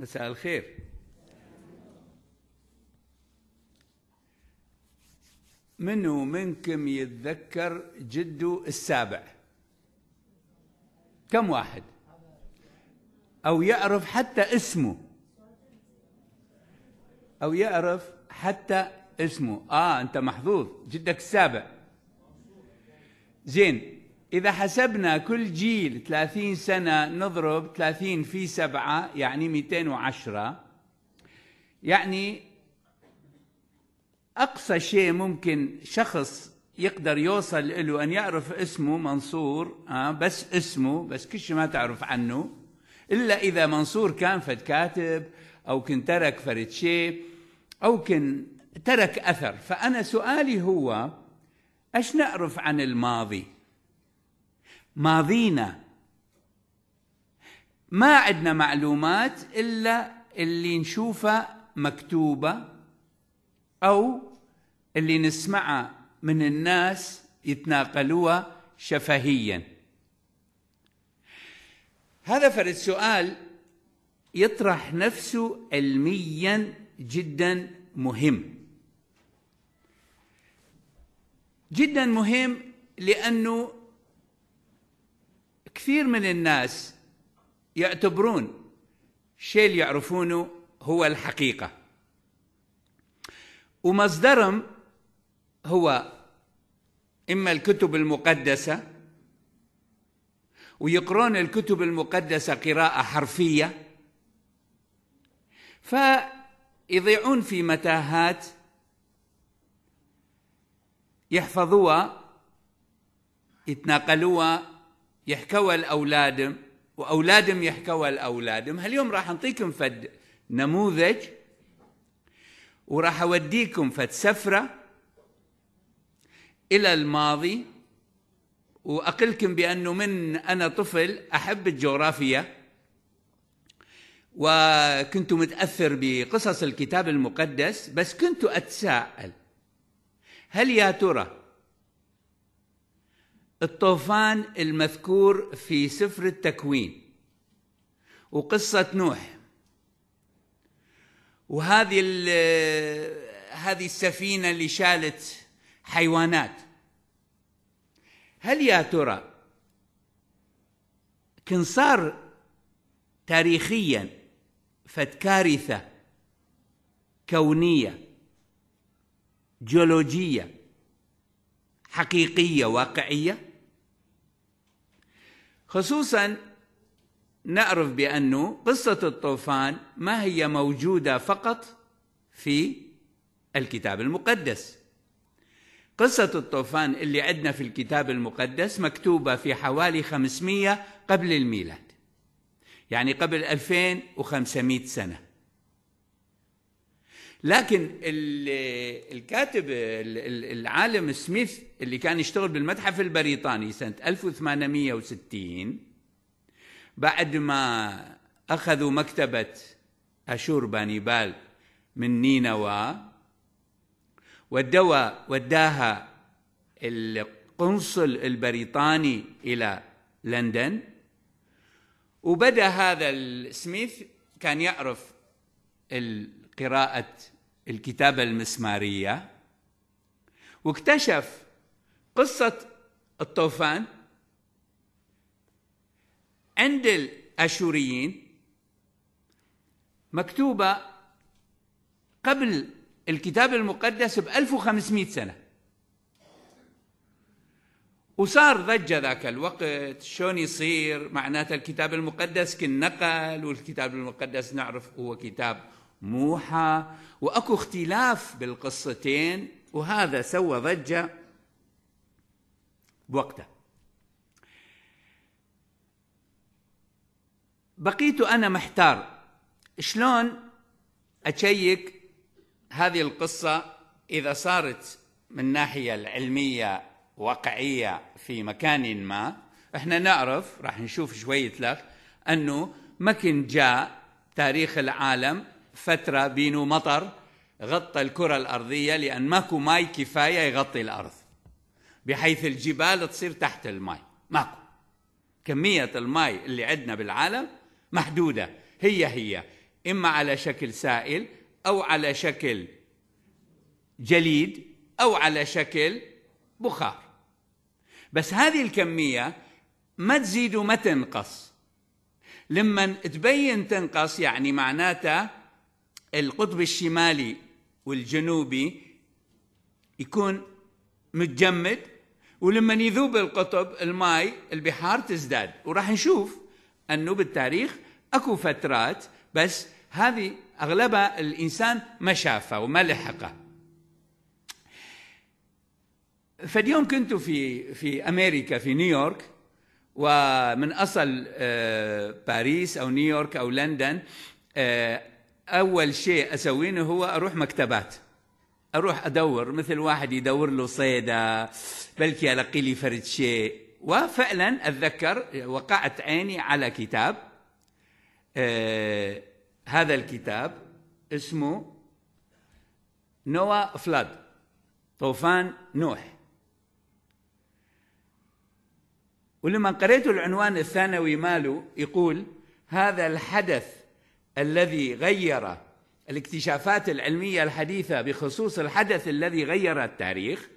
مساء الخير منو منكم يتذكر جده السابع كم واحد أو يعرف حتى اسمه أو يعرف حتى اسمه آه أنت محظوظ جدك السابع زين إذا حسبنا كل جيل 30 سنة نضرب 30 في 7 يعني 210 يعني أقصى شيء ممكن شخص يقدر يوصل له أن يعرف اسمه منصور آه، بس اسمه بس كل شيء ما تعرف عنه إلا إذا منصور كان فد كاتب أو كن ترك فرد شيء أو كن ترك أثر فأنا سؤالي هو أش نعرف عن الماضي؟ ماضينا ما عندنا معلومات إلا اللي نشوفها مكتوبة أو اللي نسمعها من الناس يتناقلوها شفهيا هذا فرد سؤال يطرح نفسه علميا جدا مهم جدا مهم لأنه كثير من الناس يعتبرون شيء اللي يعرفونه هو الحقيقة ومصدرهم هو إما الكتب المقدسة ويقرون الكتب المقدسة قراءة حرفية فيضيعون في متاهات يحفظوها يتناقلوها يحكوا الأولادم وأولادهم يحكوا لأولادهم هاليوم راح أعطيكم فد نموذج وراح أوديكم فد سفرة إلى الماضي وأقلكم بأنه من أنا طفل أحب الجغرافيا وكنت متأثر بقصص الكتاب المقدس بس كنت أتساءل هل يا ترى الطوفان المذكور في سفر التكوين وقصة نوح وهذه هذه السفينة اللي شالت حيوانات هل يا ترى كن صار تاريخيا فد كارثة كونية جيولوجية حقيقية واقعية خصوصا نعرف بأنه قصة الطوفان ما هي موجودة فقط في الكتاب المقدس قصة الطوفان اللي عندنا في الكتاب المقدس مكتوبة في حوالي 500 قبل الميلاد يعني قبل 2500 سنة لكن الكاتب العالم سميث اللي كان يشتغل بالمتحف البريطاني سنة 1860 بعد ما أخذوا مكتبة أشور بانيبال من نينوى ودوا وداها القنصل البريطاني إلى لندن وبدأ هذا السميث كان يعرف قراءة الكتابة المسمارية واكتشف قصة الطوفان عند الآشوريين مكتوبة قبل الكتاب المقدس ب 1500 سنة وصار ضجة ذاك الوقت شلون يصير معناته الكتاب المقدس كن نقل والكتاب المقدس نعرف هو كتاب موحى واكو اختلاف بالقصتين وهذا سوى ضجه بوقته بقيت انا محتار شلون اشيك هذه القصه اذا صارت من ناحيه العلميه واقعيه في مكان ما احنا نعرف راح نشوف شويه لك انه ما كان جاء تاريخ العالم فترة بينه مطر غطى الكرة الأرضية لأن ماكو ماي كفاية يغطي الأرض بحيث الجبال تصير تحت الماي ماكو كمية الماي اللي عندنا بالعالم محدودة هي هي إما على شكل سائل أو على شكل جليد أو على شكل بخار بس هذه الكمية ما تزيد وما تنقص لما تبين تنقص يعني معناتها القطب الشمالي والجنوبي يكون متجمد ولما يذوب القطب الماي البحار تزداد وراح نشوف انه بالتاريخ اكو فترات بس هذه اغلبها الانسان ما شافها وما لحقها فاليوم كنت في في امريكا في نيويورك ومن اصل آه، باريس او نيويورك او لندن آه، أول شيء أسويه هو أروح مكتبات أروح أدور مثل واحد يدور له صيدة بلكي ألقي لي فرد شيء وفعلا أتذكر وقعت عيني على كتاب آه هذا الكتاب اسمه نوا فلاد طوفان نوح ولما قريت العنوان الثانوي ماله يقول هذا الحدث الذي غير الاكتشافات العلمية الحديثة بخصوص الحدث الذي غير التاريخ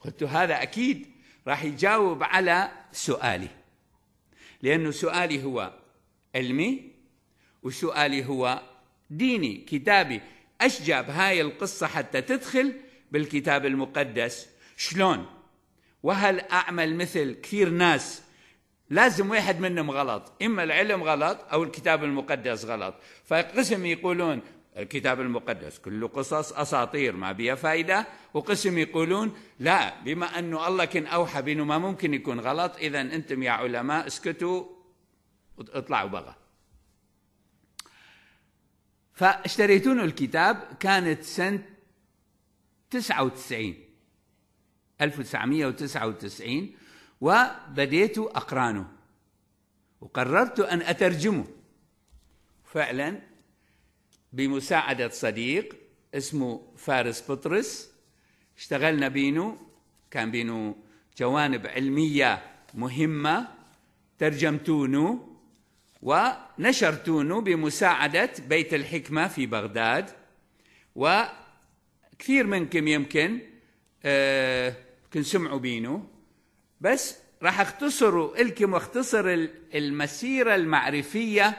قلت هذا أكيد راح يجاوب على سؤالي لأنه سؤالي هو علمي وسؤالي هو ديني كتابي أشجاب هاي القصة حتى تدخل بالكتاب المقدس شلون وهل أعمل مثل كثير ناس لازم واحد منهم غلط إما العلم غلط أو الكتاب المقدس غلط فقسم يقولون الكتاب المقدس كله قصص أساطير ما بيها فائدة وقسم يقولون لا بما أنه الله كان أوحى بأنه ما ممكن يكون غلط إذا أنتم يا علماء اسكتوا اطلعوا بغى فاشتريتون الكتاب كانت سنة 99 1999 وبديت أقرانه وقررت أن أترجمه فعلا بمساعدة صديق اسمه فارس بطرس اشتغلنا بينه كان بينه جوانب علمية مهمة ترجمتونه ونشرتونه بمساعدة بيت الحكمة في بغداد وكثير منكم يمكن آه كن سمعوا بينه بس راح اختصروا الكم واختصر المسيرة المعرفية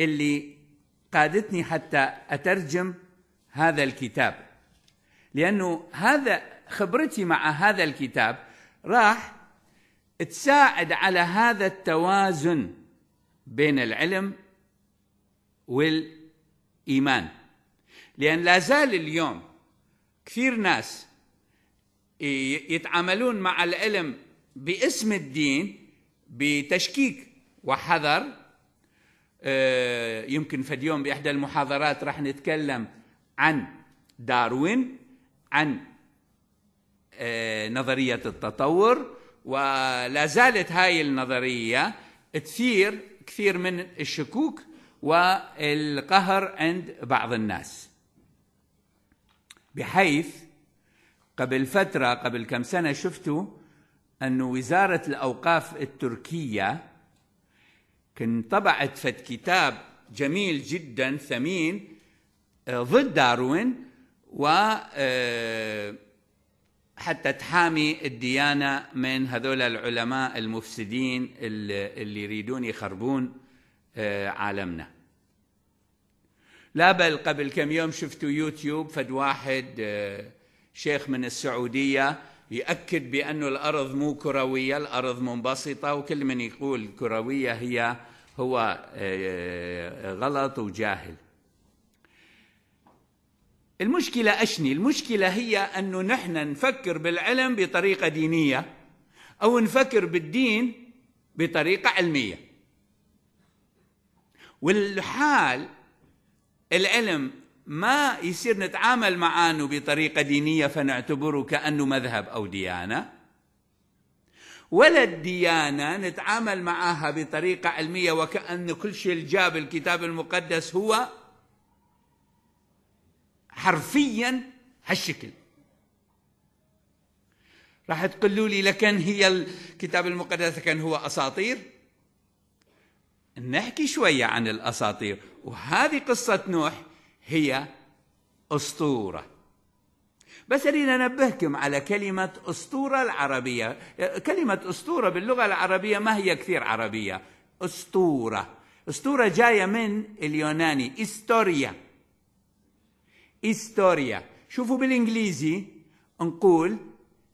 اللي قادتني حتى أترجم هذا الكتاب لأنه هذا خبرتي مع هذا الكتاب راح تساعد على هذا التوازن بين العلم والايمان لان لا زال اليوم كثير ناس يتعاملون مع العلم باسم الدين بتشكيك وحذر آه، يمكن في اليوم بإحدى المحاضرات راح نتكلم عن داروين عن آه، نظرية التطور ولا زالت هاي النظرية تثير كثير من الشكوك والقهر عند بعض الناس بحيث قبل فترة قبل كم سنة شفتوا أن وزارة الأوقاف التركية كان طبعت فت كتاب جميل جدا ثمين آه، ضد داروين و آه، حتى تحامي الديانة من هذول العلماء المفسدين اللي يريدون يخربون آه، عالمنا لا بل قبل كم يوم شفتوا يوتيوب فد واحد شيخ من السعودية يأكد بأن الأرض مو كروية الأرض منبسطة وكل من يقول كروية هي هو آه، آه، غلط وجاهل المشكلة أشني المشكلة هي أنه نحن نفكر بالعلم بطريقة دينية أو نفكر بالدين بطريقة علمية والحال العلم ما يصير نتعامل معانه بطريقة دينية فنعتبره كأنه مذهب أو ديانة ولا الديانة نتعامل معها بطريقة علمية وكأن كل شيء الجاب الكتاب المقدس هو حرفيا هالشكل راح تقولوا لي لكن هي الكتاب المقدس كان هو أساطير نحكي شوية عن الأساطير وهذه قصة نوح هي أسطورة بس أريد أنبهكم على كلمة أسطورة العربية كلمة أسطورة باللغة العربية ما هي كثير عربية أسطورة أسطورة جاية من اليوناني إستوريا إستوريا شوفوا بالإنجليزي نقول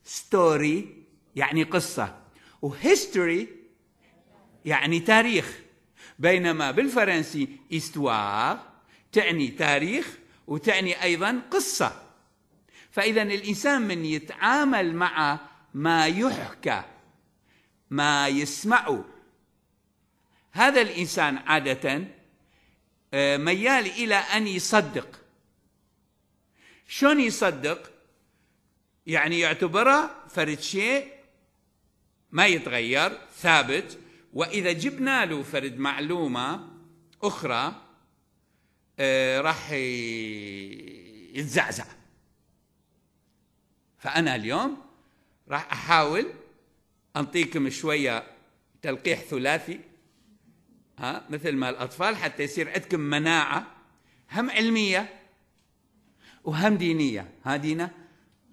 ستوري يعني قصة وهيستوري يعني تاريخ بينما بالفرنسي استوار تعني تاريخ وتعني ايضا قصه فاذا الانسان من يتعامل مع ما يحكى ما يسمعه هذا الانسان عاده آه، ميال الى ان يصدق شلون يصدق يعني يعتبره فرد شيء ما يتغير ثابت واذا جبنا له فرد معلومه اخرى آه، راح يتزعزع فأنا اليوم راح أحاول أنطيكم شوية تلقيح ثلاثي ها مثل ما الأطفال حتى يصير عندكم مناعة هم علمية وهم دينية ها دينا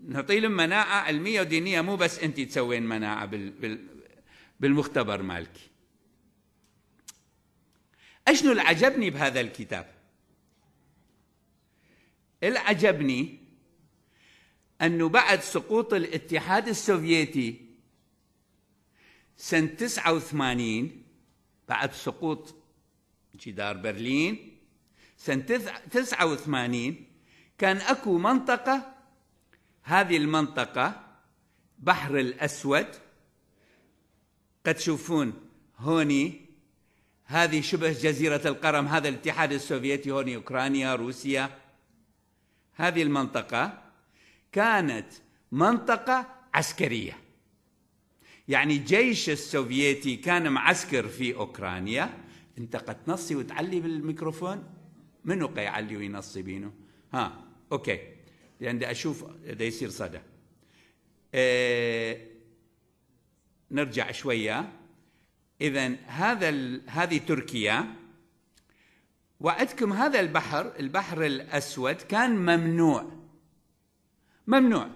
نعطي لهم مناعة علمية ودينية مو بس أنت تسوين مناعة بال بال بالمختبر مالك أشنو اللي عجبني بهذا الكتاب؟ اللي عجبني أنه بعد سقوط الاتحاد السوفيتي سنة 89 بعد سقوط جدار برلين سنة 89 كان أكو منطقة هذه المنطقة بحر الأسود قد تشوفون هوني هذه شبه جزيرة القرم هذا الاتحاد السوفيتي هوني أوكرانيا روسيا هذه المنطقة كانت منطقة عسكرية يعني جيش السوفيتي كان معسكر في أوكرانيا أنت قد تنصي وتعلي بالميكروفون منو قيعلي وينصي بينه ها أوكي لأن دي أشوف دا يصير صدى اه نرجع شوية إذا هذا هذه تركيا وعدكم هذا البحر البحر الأسود كان ممنوع ممنوع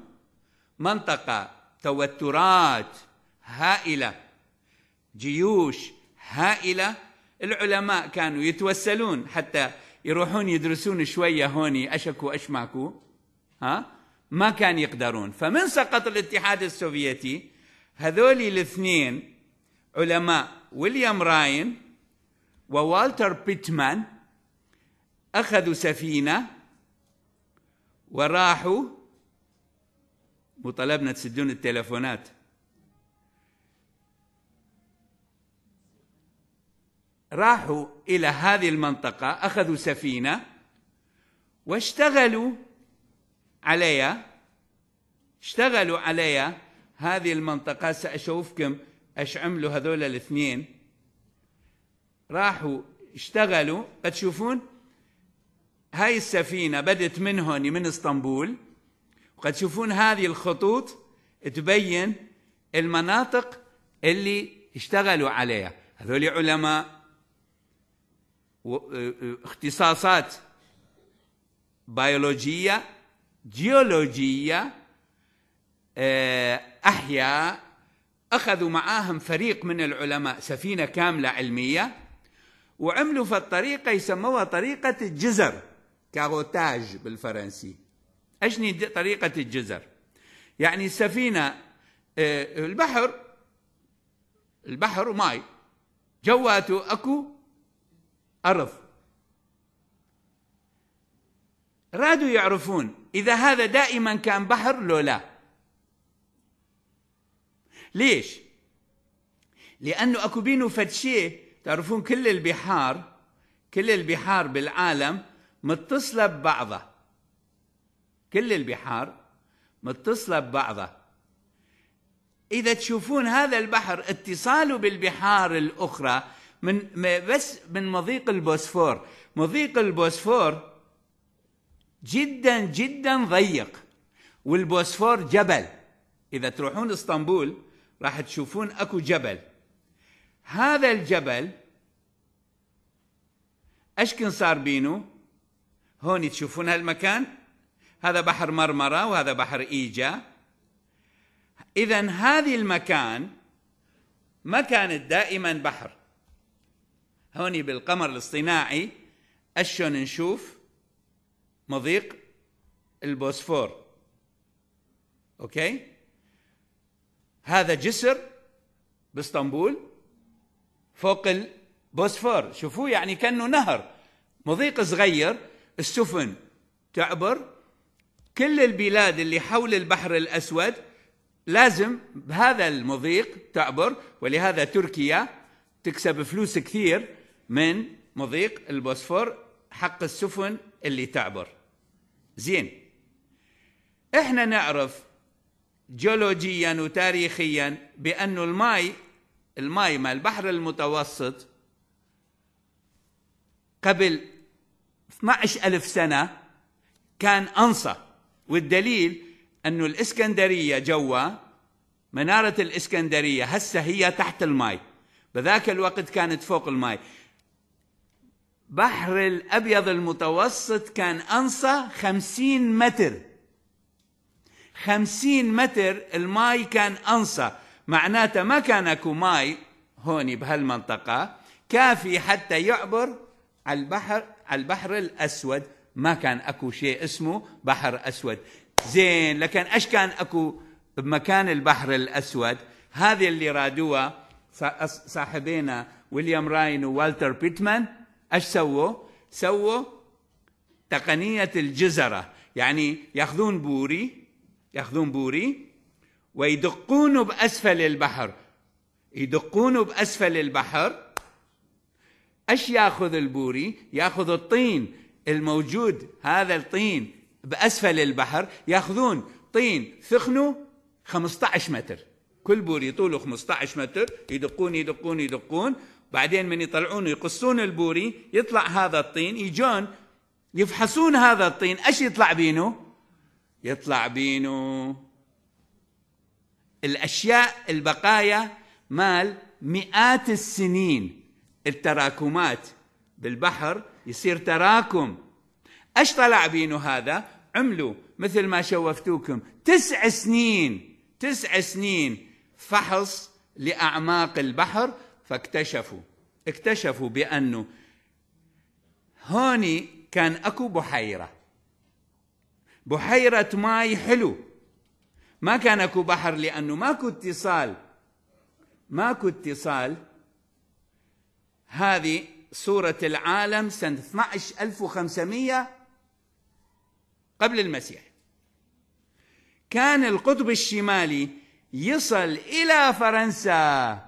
منطقة توترات هائلة جيوش هائلة العلماء كانوا يتوسلون حتى يروحون يدرسون شوية هوني اشكوا اشماكوا ها ما كان يقدرون فمن سقط الاتحاد السوفيتي هذول الاثنين علماء ويليام راين ووالتر بيتمان أخذوا سفينة وراحوا وطلبنا تسدون التلفونات راحوا إلى هذه المنطقة أخذوا سفينة واشتغلوا عليها اشتغلوا عليها هذه المنطقة سأشوفكم ايش عملوا هذول الاثنين راحوا اشتغلوا تشوفون هاي السفينة بدت من هوني من اسطنبول وقد تشوفون هذه الخطوط تبين المناطق اللي اشتغلوا عليها هذول علماء اختصاصات بيولوجية جيولوجية آه، أحياء أخذوا معاهم فريق من العلماء سفينة كاملة علمية وعملوا في الطريقة يسموها طريقة الجزر كاروتاج بالفرنسي أجني طريقة الجزر يعني سفينة آه، البحر البحر وماي جواته أكو أرض رادوا يعرفون إذا هذا دائما كان بحر لو لا ليش؟ لأنه أكو بينه فتشيه تعرفون كل البحار كل البحار بالعالم متصلة ببعضها كل البحار متصلة ببعضها إذا تشوفون هذا البحر اتصاله بالبحار الأخرى من بس من مضيق البوسفور مضيق البوسفور جدا جدا ضيق والبوسفور جبل إذا تروحون اسطنبول راح تشوفون أكو جبل هذا الجبل أشكن صار بينه هون تشوفون هالمكان هذا بحر مرمرة وهذا بحر إيجا إذا هذه المكان ما كانت دائما بحر هوني بالقمر الاصطناعي أشون نشوف مضيق البوسفور أوكي هذا جسر باسطنبول فوق البوسفور شوفوه يعني كأنه نهر مضيق صغير السفن تعبر كل البلاد اللي حول البحر الأسود لازم بهذا المضيق تعبر ولهذا تركيا تكسب فلوس كثير من مضيق البوسفور حق السفن اللي تعبر زين احنا نعرف جيولوجيا وتاريخيا بأن الماي الماي مال البحر المتوسط قبل 12 ألف سنة كان أنصى والدليل أنه الإسكندرية جوا منارة الإسكندرية هسه هي تحت الماء بذاك الوقت كانت فوق الماء بحر الأبيض المتوسط كان أنصى خمسين متر خمسين متر الماي كان أنصى معناته ما كان اكو ماي هوني بهالمنطقة كافي حتى يعبر على البحر البحر الأسود ما كان أكو شيء اسمه بحر أسود زين لكن ايش كان اكو بمكان البحر الاسود هذه اللي رادوها صاحبينا ويليام راين ووالتر بيتمان ايش سووا؟ سووا تقنيه الجزره يعني ياخذون بوري ياخذون بوري ويدقونه باسفل البحر يدقونه باسفل البحر ايش ياخذ البوري؟ ياخذ الطين الموجود هذا الطين باسفل البحر ياخذون طين ثخنه 15 متر كل بوري طوله 15 متر يدقون يدقون يدقون بعدين من يطلعون يقصون البوري يطلع هذا الطين يجون يفحصون هذا الطين ايش يطلع بينه؟ يطلع بينه الاشياء البقايا مال مئات السنين التراكمات بالبحر يصير تراكم ايش طلع بينه هذا عملوا مثل ما شوفتوكم تسع سنين تسع سنين فحص لاعماق البحر فاكتشفوا اكتشفوا بانه هوني كان اكو بحيره بحيره ماي حلو ما كان اكو بحر لانه ماكو اتصال ماكو اتصال هذه سورة العالم سنة 12500 قبل المسيح كان القطب الشمالي يصل إلى فرنسا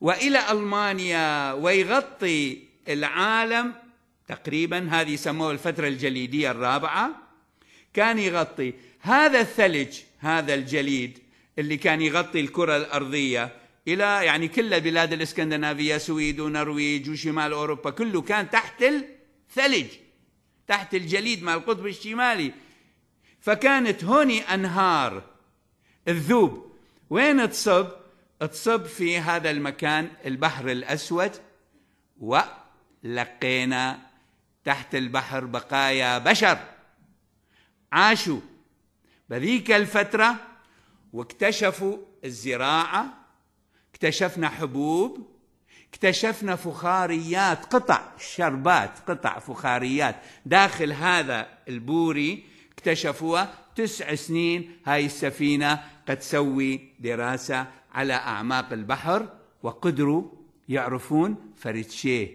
وإلى ألمانيا ويغطي العالم تقريبا هذه يسموها الفترة الجليدية الرابعة كان يغطي هذا الثلج هذا الجليد اللي كان يغطي الكرة الأرضية الى يعني كل بلاد الاسكندنافيه سويد ونرويج وشمال اوروبا كله كان تحت الثلج تحت الجليد مع القطب الشمالي فكانت هوني انهار الذوب وين تصب؟ تصب في هذا المكان البحر الاسود ولقينا تحت البحر بقايا بشر عاشوا بذيك الفتره واكتشفوا الزراعه اكتشفنا حبوب اكتشفنا فخاريات قطع شربات قطع فخاريات داخل هذا البوري اكتشفوها تسع سنين هاي السفينة قد تسوي دراسة على أعماق البحر وقدروا يعرفون فريتشيه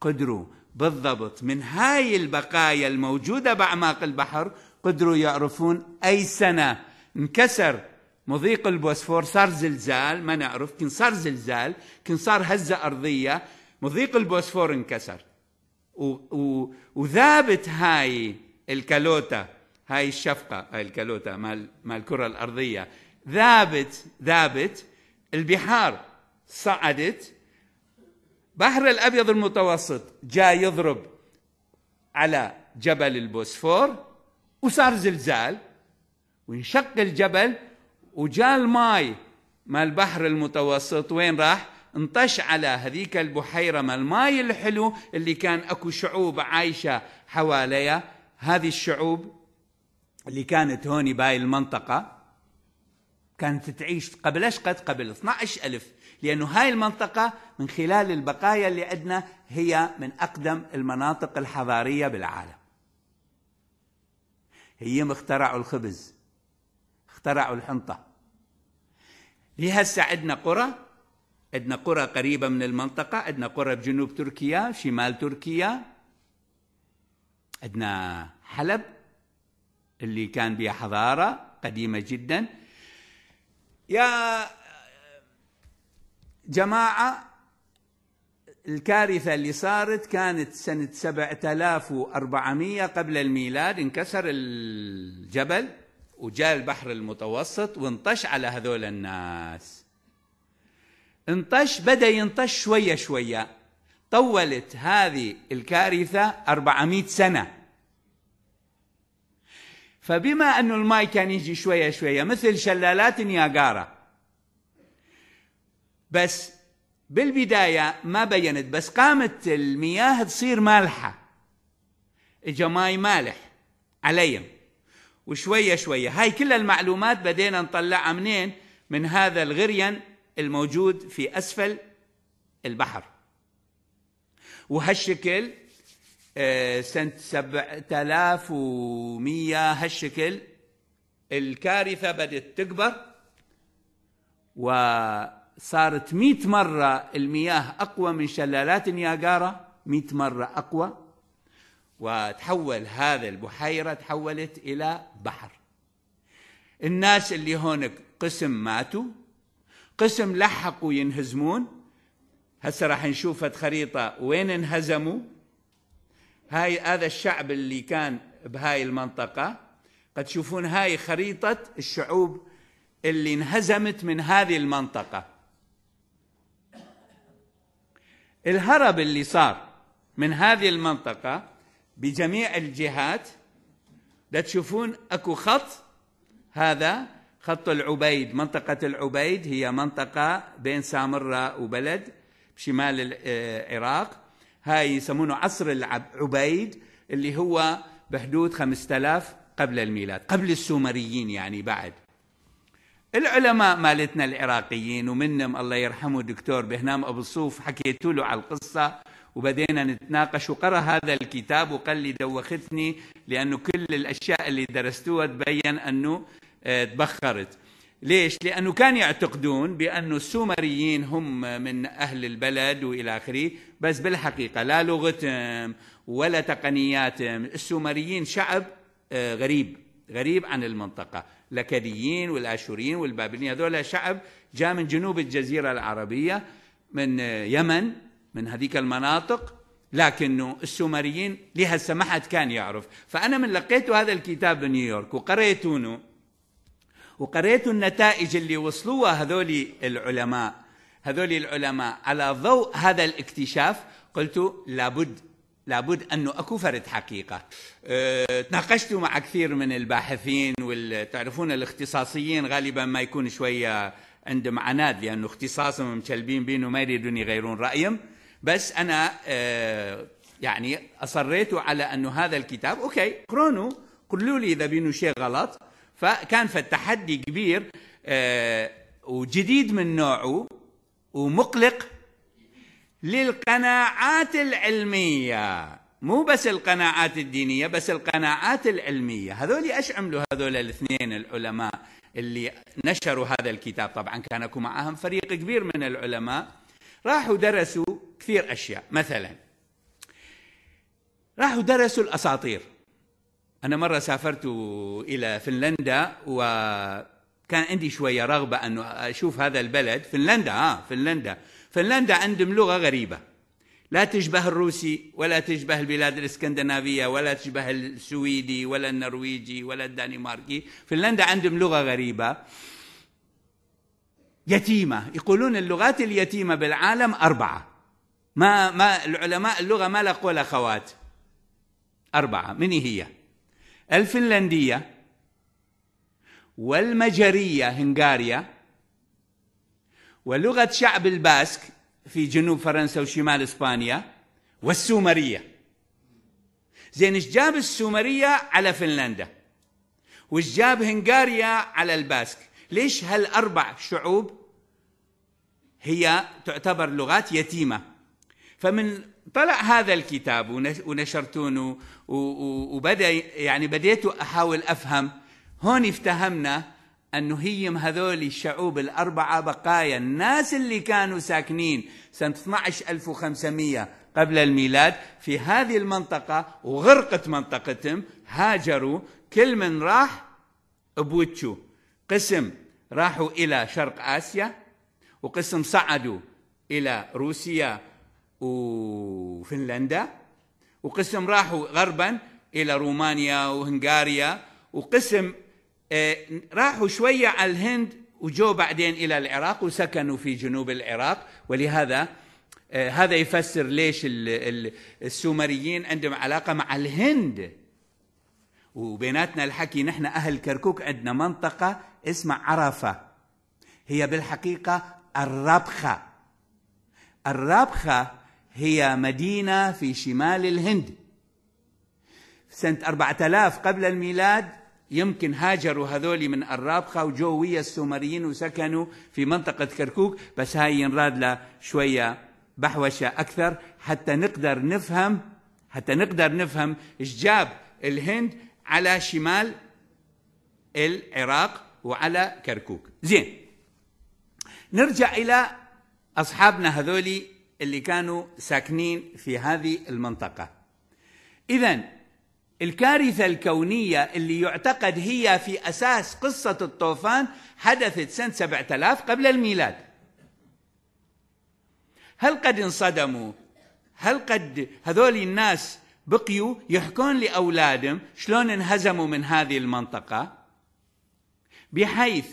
قدروا بالضبط من هاي البقايا الموجودة بأعماق البحر قدروا يعرفون أي سنة انكسر مضيق البوسفور صار زلزال ما نعرف كن صار زلزال كن صار هزة أرضية مضيق البوسفور انكسر و و وذابت هاي الكالوتا هاي الشفقة هاي الكالوتا مال مال الكرة الأرضية ذابت ذابت البحار صعدت بحر الأبيض المتوسط جاء يضرب على جبل البوسفور وصار زلزال وانشق الجبل وجاء الماي مال البحر المتوسط وين راح انطش على هذيك البحيرة ما الماي الحلو اللي كان أكو شعوب عايشة حواليها هذه الشعوب اللي كانت هوني باي المنطقة كانت تعيش قبل ايش قد قبل 12 ألف لأنه هاي المنطقة من خلال البقايا اللي عندنا هي من أقدم المناطق الحضارية بالعالم هي مخترعوا الخبز اخترعوا الحنطة لهسه عندنا قرى عندنا قرى قريبة من المنطقة عندنا قرى بجنوب تركيا شمال تركيا عندنا حلب اللي كان بها حضارة قديمة جدا يا جماعة الكارثة اللي صارت كانت سنة 7400 قبل الميلاد انكسر الجبل وجاء البحر المتوسط وانطش على هذول الناس انطش بدا ينطش شويه شويه طولت هذه الكارثه 400 سنه فبما انه الماء كان يجي شويه شويه مثل شلالات نياجارا بس بالبدايه ما بينت بس قامت المياه تصير مالحه اجا ماي مالح عليهم وشوية شوية هاي كل المعلومات بدينا نطلعها منين من هذا الغريان الموجود في أسفل البحر وهالشكل آه، سنة 7100 هالشكل الكارثة بدت تكبر وصارت 100 مرة المياه أقوى من شلالات نياجارا 100 مرة أقوى وتحول هذا البحيرة تحولت إلى بحر الناس اللي هون قسم ماتوا قسم لحقوا ينهزمون هسه راح نشوف خريطة وين انهزموا هاي هذا الشعب اللي كان بهاي المنطقة قد تشوفون هاي خريطة الشعوب اللي انهزمت من هذه المنطقة الهرب اللي صار من هذه المنطقة بجميع الجهات لتشوفون اكو خط هذا خط العبيد منطقة العبيد هي منطقة بين سامرة وبلد بشمال آه، العراق هاي يسمونه عصر العبيد اللي هو بحدود 5000 قبل الميلاد قبل السومريين يعني بعد العلماء مالتنا العراقيين ومنهم الله يرحمه دكتور بهنام ابو الصوف حكيت له على القصه وبدينا نتناقش وقرأ هذا الكتاب وقال لي دوختني لأنه كل الأشياء اللي درستوها تبين أنه آه، تبخرت ليش؟ لأنه كان يعتقدون بأنه السومريين هم من أهل البلد وإلى آخره بس بالحقيقة لا لغتهم ولا تقنياتهم السومريين شعب آه، غريب غريب عن المنطقة الأكاديين والآشوريين والبابليين هذول شعب جاء من جنوب الجزيرة العربية من آه، يمن من هذيك المناطق لكنه السومريين لهسه ما حد كان يعرف فأنا من لقيت هذا الكتاب بنيويورك وقريتونه وقريت النتائج اللي وصلوها هذول العلماء هذول العلماء على ضوء هذا الاكتشاف قلت لابد لابد أنه أكو فرد حقيقة أه، تناقشت مع كثير من الباحثين والتعرفون الاختصاصيين غالبا ما يكون شوية عندهم عناد لأنه اختصاصهم مشلبين بينه ما يريدون يغيرون رأيهم بس انا آه، يعني اصريت على انه هذا الكتاب اوكي كرونو قولوا لي اذا بينه شيء غلط فكان فالتحدي كبير آه، وجديد من نوعه ومقلق للقناعات العلميه مو بس القناعات الدينيه بس القناعات العلميه هذول ايش عملوا هذول الاثنين العلماء اللي نشروا هذا الكتاب طبعا كان اكو معاهم فريق كبير من العلماء راحوا درسوا كثير أشياء مثلا راحوا درسوا الأساطير أنا مرة سافرت إلى فنلندا وكان عندي شوية رغبة أن أشوف هذا البلد فنلندا آه فنلندا فنلندا عندهم لغة غريبة لا تشبه الروسي ولا تشبه البلاد الاسكندنافية ولا تشبه السويدي ولا النرويجي ولا الدنماركي فنلندا عندهم لغة غريبة يتيمة يقولون اللغات اليتيمة بالعالم أربعة ما ما العلماء اللغة ما لقوا الأخوات خوات أربعة من هي الفنلندية والمجرية هنغاريا ولغة شعب الباسك في جنوب فرنسا وشمال إسبانيا والسومرية زين ايش جاب السومرية على فنلندا وش جاب هنغاريا على الباسك ليش هالأربع شعوب هي تعتبر لغات يتيمة فمن طلع هذا الكتاب ونشرتونه وبدا يعني بديت احاول افهم هون افتهمنا انه هي هذول الشعوب الاربعه بقايا الناس اللي كانوا ساكنين سنه 12500 قبل الميلاد في هذه المنطقه وغرقت منطقتهم هاجروا كل من راح بوتشو قسم راحوا إلى شرق آسيا وقسم صعدوا إلى روسيا وفنلندا وقسم راحوا غربا إلى رومانيا وهنغاريا وقسم آه، راحوا شوية على الهند وجو بعدين إلى العراق وسكنوا في جنوب العراق ولهذا آه، هذا يفسر ليش السومريين عندهم علاقة مع الهند وبيناتنا الحكي نحن أهل كركوك عندنا منطقة اسمها عرفة هي بالحقيقة الرابخة الرابخة هي مدينة في شمال الهند سنة 4000 قبل الميلاد يمكن هاجروا هذول من الرابخة وجو ويا السومريين وسكنوا في منطقة كركوك بس هاي ينراد لها شوية بحوشة أكثر حتى نقدر نفهم حتى نقدر نفهم إيش جاب الهند على شمال العراق وعلى كركوك زين نرجع إلى أصحابنا هذولي اللي كانوا ساكنين في هذه المنطقة إذا الكارثة الكونية اللي يعتقد هي في أساس قصة الطوفان حدثت سنة 7000 قبل الميلاد هل قد انصدموا هل قد هذول الناس بقيوا يحكون لأولادهم شلون انهزموا من هذه المنطقة بحيث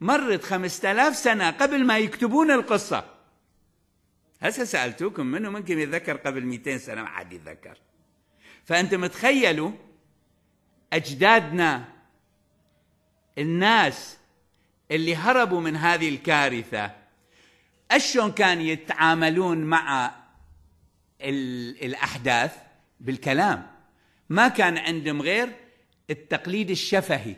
مرت خمسة آلاف سنة قبل ما يكتبون القصة هسه سألتوكم منو ممكن يتذكر قبل 200 سنة ما حد يتذكر فأنتم تخيلوا أجدادنا الناس اللي هربوا من هذه الكارثة أشون كان يتعاملون مع الأحداث بالكلام ما كان عندهم غير التقليد الشفهي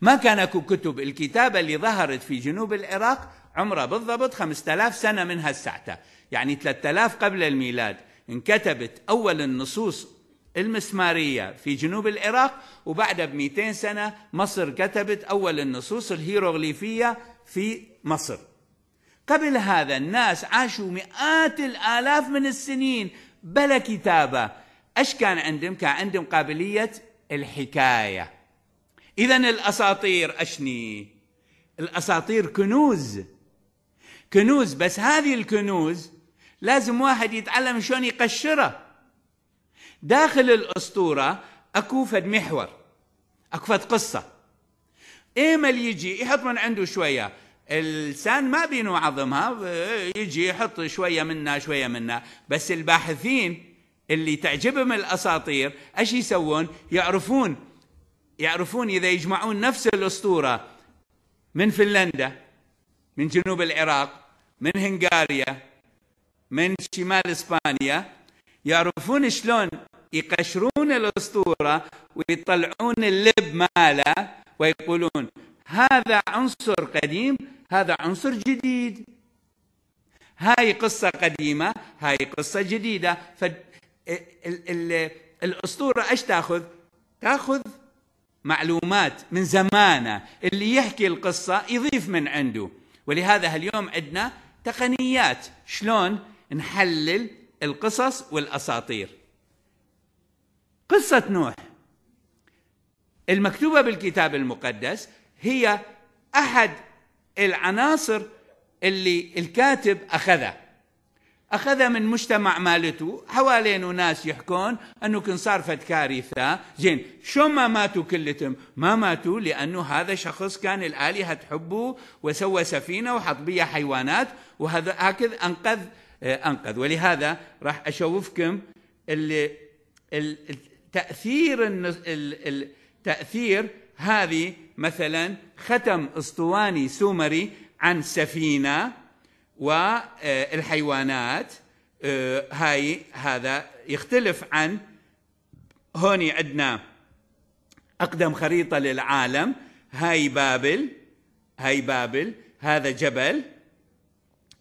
ما كان اكو كتب الكتابة اللي ظهرت في جنوب العراق عمرها بالضبط 5000 سنة من هالساعته يعني 3000 قبل الميلاد انكتبت أول النصوص المسمارية في جنوب العراق وبعدها ب 200 سنة مصر كتبت أول النصوص الهيروغليفية في مصر قبل هذا الناس عاشوا مئات الآلاف من السنين بلا كتابة أش كان عندهم كان عندهم قابلية الحكاية إذا الأساطير أشني الأساطير كنوز كنوز بس هذه الكنوز لازم واحد يتعلم شلون يقشرها داخل الأسطورة أكو فد محور أكو فد قصة إيمل يجي يحط من عنده شوية اللسان ما بينه عظمها يجي يحط شوية منا شوية منا بس الباحثين اللي تعجبهم الأساطير أيش يسوون يعرفون يعرفون إذا يجمعون نفس الأسطورة من فنلندا من جنوب العراق من هنغاريا من شمال إسبانيا يعرفون شلون يقشرون الأسطورة ويطلعون اللب ماله ويقولون هذا عنصر قديم هذا عنصر جديد هاي قصة قديمة هاي قصة جديدة ف الأسطورة إيش تأخذ تأخذ معلومات من زمانه اللي يحكي القصة يضيف من عنده ولهذا اليوم عندنا تقنيات شلون نحلل القصص والأساطير قصة نوح المكتوبة بالكتاب المقدس هي أحد العناصر اللي الكاتب أخذها أخذها من مجتمع مالته حوالينه ناس يحكون أنه كان صار فد كارثة زين شو ما ماتوا كلتهم ما ماتوا لأنه هذا شخص كان الآلهة تحبه وسوى سفينة وحط بيها حيوانات وهذا هكذا أنقذ أنقذ ولهذا راح أشوفكم التأثير التأثير هذه مثلا ختم اسطواني سومري عن سفينه والحيوانات آه، آه، هاي هذا يختلف عن هوني عندنا اقدم خريطه للعالم هاي بابل هاي بابل هذا جبل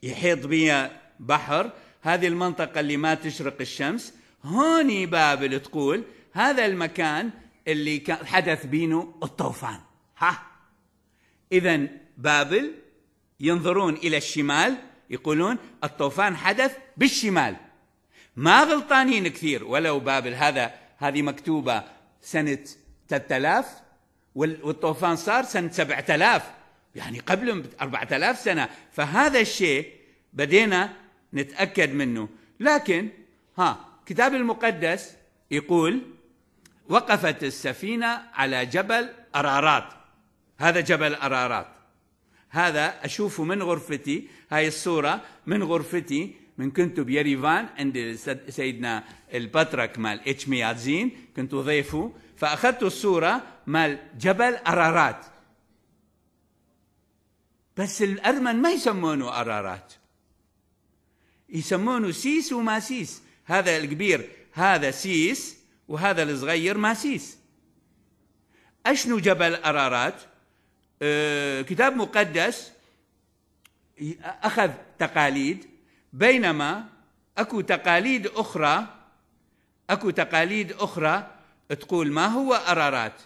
يحيط بها بحر هذه المنطقة اللي ما تشرق الشمس هوني بابل تقول هذا المكان اللي حدث بينه الطوفان ها إذا بابل ينظرون إلى الشمال يقولون الطوفان حدث بالشمال ما غلطانين كثير ولو بابل هذا هذه مكتوبة سنة 3000 والطوفان صار سنة 7000 يعني قبل 4000 سنة فهذا الشيء بدينا نتأكد منه لكن ها كتاب المقدس يقول وقفت السفينة على جبل أرارات هذا جبل أرارات هذا أشوفه من غرفتي هاي الصورة من غرفتي من كنت بيريفان عند سيدنا البطرك مال اتش ميادزين كنت ضيفه فأخذت الصورة مال جبل أرارات بس الأرمن ما يسمونه أرارات يسمونه سيس وما سيس هذا الكبير هذا سيس وهذا الصغير ماسيس أشنو جبل أرارات آه، كتاب مقدس أخذ تقاليد بينما أكو تقاليد أخرى أكو تقاليد أخرى تقول ما هو أرارات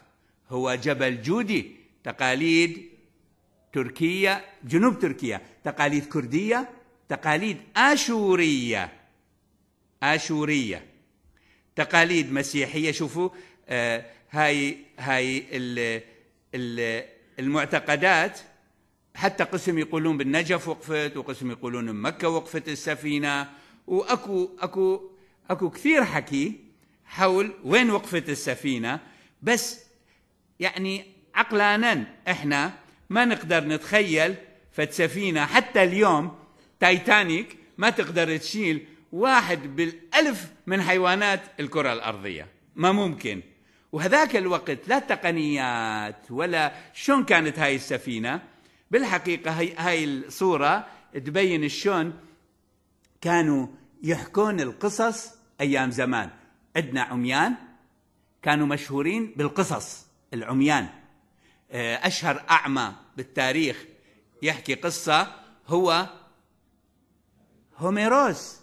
هو جبل جودي تقاليد تركية جنوب تركيا تقاليد كردية تقاليد آشورية آشورية تقاليد مسيحيه شوفوا آه هاي هاي ال ال المعتقدات حتى قسم يقولون بالنجف وقفت وقسم يقولون بمكه وقفت السفينه واكو اكو اكو كثير حكي حول وين وقفت السفينه بس يعني عقلانا احنا ما نقدر نتخيل فد سفينه حتى اليوم تايتانيك ما تقدر تشيل واحد بالألف من حيوانات الكرة الأرضية ما ممكن وهذاك الوقت لا تقنيات ولا شلون كانت هاي السفينة بالحقيقة هاي, هاي الصورة تبين شلون كانوا يحكون القصص أيام زمان عندنا عميان كانوا مشهورين بالقصص العميان آه، أشهر أعمى بالتاريخ يحكي قصة هو هوميروس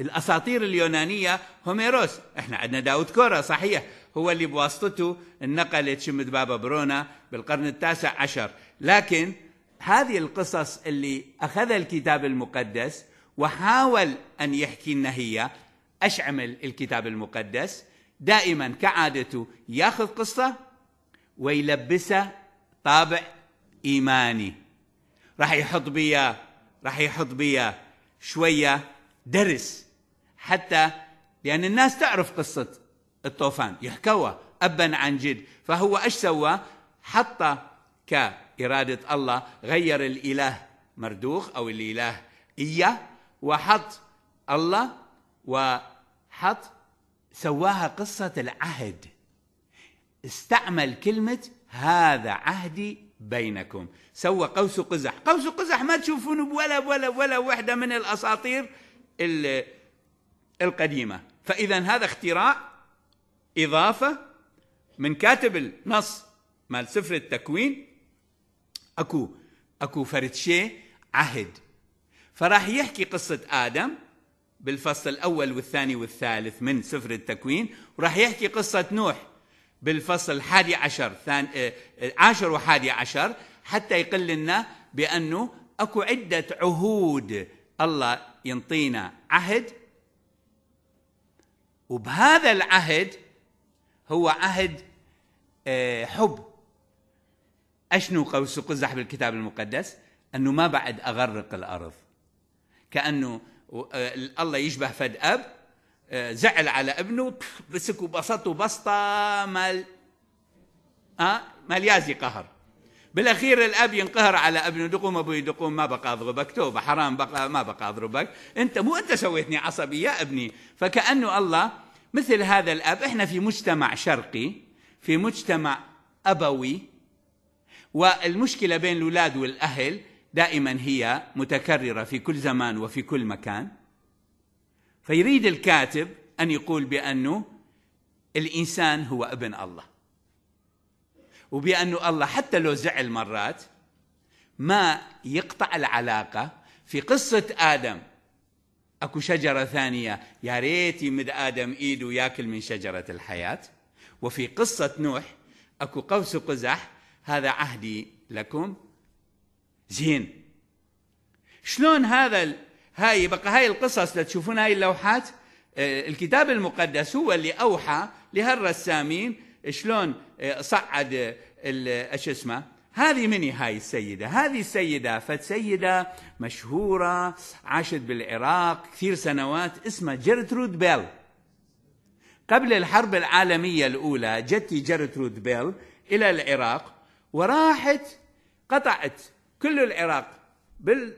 الأساطير اليونانية هوميروس احنا عندنا داود كورة صحيح هو اللي بواسطته نقلت تشمد بابا برونا بالقرن التاسع عشر لكن هذه القصص اللي اخذها الكتاب المقدس وحاول أن يحكي لنا هي أشعمل الكتاب المقدس دائما كعادته ياخذ قصة ويلبسها طابع إيماني راح يحط بيا راح يحط بيا شوية درس حتى لأن الناس تعرف قصة الطوفان يحكوها أبا عن جد فهو إيش سوى حط كإرادة الله غير الإله مردوخ أو الإله إياه وحط الله وحط سواها قصة العهد استعمل كلمة هذا عهدي بينكم سوى قوس قزح قوس قزح ما تشوفونه ولا ولا ولا وحدة من الأساطير اللي القديمة فإذا هذا اختراع إضافة من كاتب النص مال سفر التكوين أكو أكو فرد شيء عهد فراح يحكي قصة آدم بالفصل الأول والثاني والثالث من سفر التكوين وراح يحكي قصة نوح بالفصل الحادي عشر ثان آه، آه، عاشر وحادي عشر حتى يقل لنا بأنه أكو عدة عهود الله ينطينا عهد وبهذا العهد هو عهد آه، حب أشنو قوس قزح بالكتاب المقدس أنه ما بعد أغرق الأرض كأنه آه، الله يشبه فد أب آه، زعل على ابنه مسك وبسطه بسطة مال آه مال يازي قهر بالاخير الاب ينقهر على ابنه دقوم ابوي دقوم ما بقى اضربك توبه حرام بقى ما بقى اضربك انت مو انت سويتني عصبي يا ابني فكانه الله مثل هذا الاب احنا في مجتمع شرقي في مجتمع ابوي والمشكله بين الاولاد والاهل دائما هي متكرره في كل زمان وفي كل مكان فيريد الكاتب ان يقول بانه الانسان هو ابن الله وبأنه الله حتى لو زعل مرات ما يقطع العلاقة في قصة آدم أكو شجرة ثانية يا ريت يمد آدم إيده وياكل من شجرة الحياة وفي قصة نوح أكو قوس قزح هذا عهدي لكم زين شلون هذا ال... هاي بقى هاي القصص تشوفون هاي اللوحات آه، الكتاب المقدس هو اللي أوحى لهالرسامين شلون صعد ايش آه، اسمه هذه مني هاي السيدة هذه السيدة فسيدة مشهورة عاشت بالعراق كثير سنوات اسمها جيرترود بيل قبل الحرب العالمية الأولى جت جيرترود بيل إلى العراق وراحت قطعت كل العراق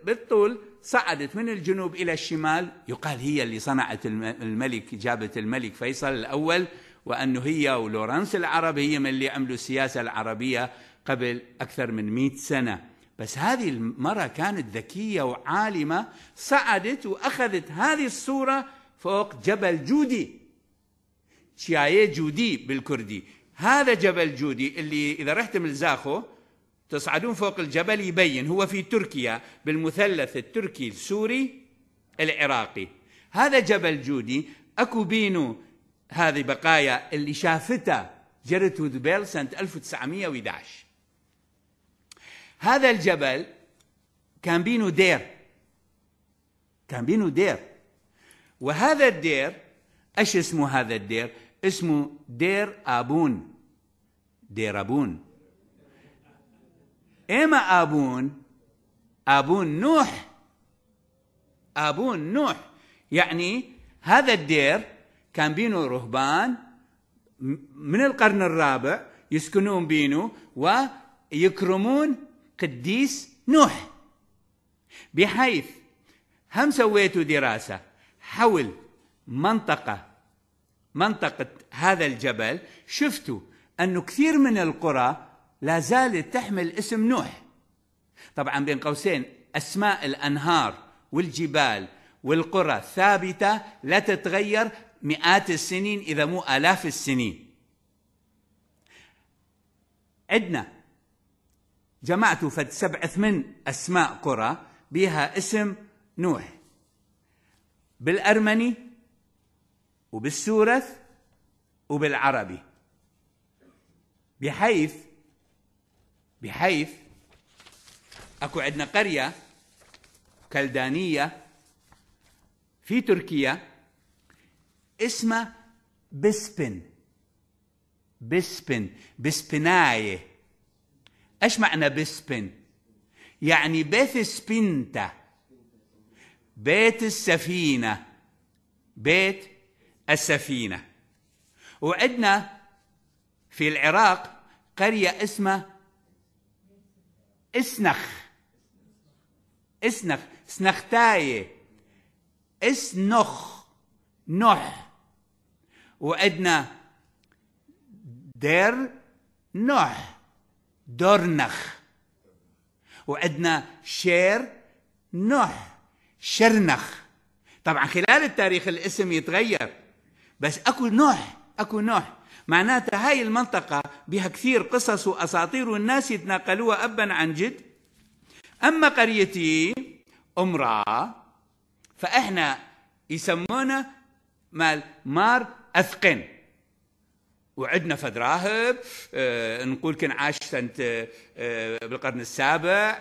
بالطول صعدت من الجنوب إلى الشمال يقال هي اللي صنعت الملك جابت الملك فيصل الأول وأنه هي ولورانس العرب هي من اللي عملوا السياسة العربية قبل أكثر من مئة سنة بس هذه المرة كانت ذكية وعالمة صعدت وأخذت هذه الصورة فوق جبل جودي شياية جودي بالكردي هذا جبل جودي اللي إذا رحت من تصعدون فوق الجبل يبين هو في تركيا بالمثلث التركي السوري العراقي هذا جبل جودي اكو بينه هذه بقايا اللي شافتها جيرتود بيل سنة 1911 هذا الجبل كان بينه دير كان بينه دير وهذا الدير ايش اسمه هذا الدير؟ اسمه دير ابون دير ابون ايما ابون ابون نوح ابون نوح يعني هذا الدير كان بينو رهبان من القرن الرابع يسكنون بينو ويكرمون قديس نوح بحيث هم سويتوا دراسة حول منطقة منطقة هذا الجبل شفتوا أنه كثير من القرى لا زالت تحمل اسم نوح طبعا بين قوسين أسماء الأنهار والجبال والقرى ثابتة لا تتغير مئات السنين إذا مو آلاف السنين عندنا جمعت فد سبع ثمان أسماء قرى بها اسم نوح بالأرمني وبالسورث وبالعربي بحيث بحيث اكو عندنا قريه كلدانيه في تركيا اسمه بسبن بسبن بسبناية ايش معنى بسبن يعني بيت سبنتا بيت السفينة بيت السفينة وعندنا في العراق قرية اسمها اسنخ اسنخ سنختاية اسنخ نوح وعندنا دير نوح دورنخ وعندنا شير نوح شرنخ طبعا خلال التاريخ الاسم يتغير بس اكو نوح اكو نوح معناتها هاي المنطقة بها كثير قصص وأساطير والناس يتناقلوها أبا عن جد أما قريتي امراه فإحنا يسمونا مال مار اثقن وعندنا فد راهب آه نقول كان عاش سنه آه،, آه بالقرن السابع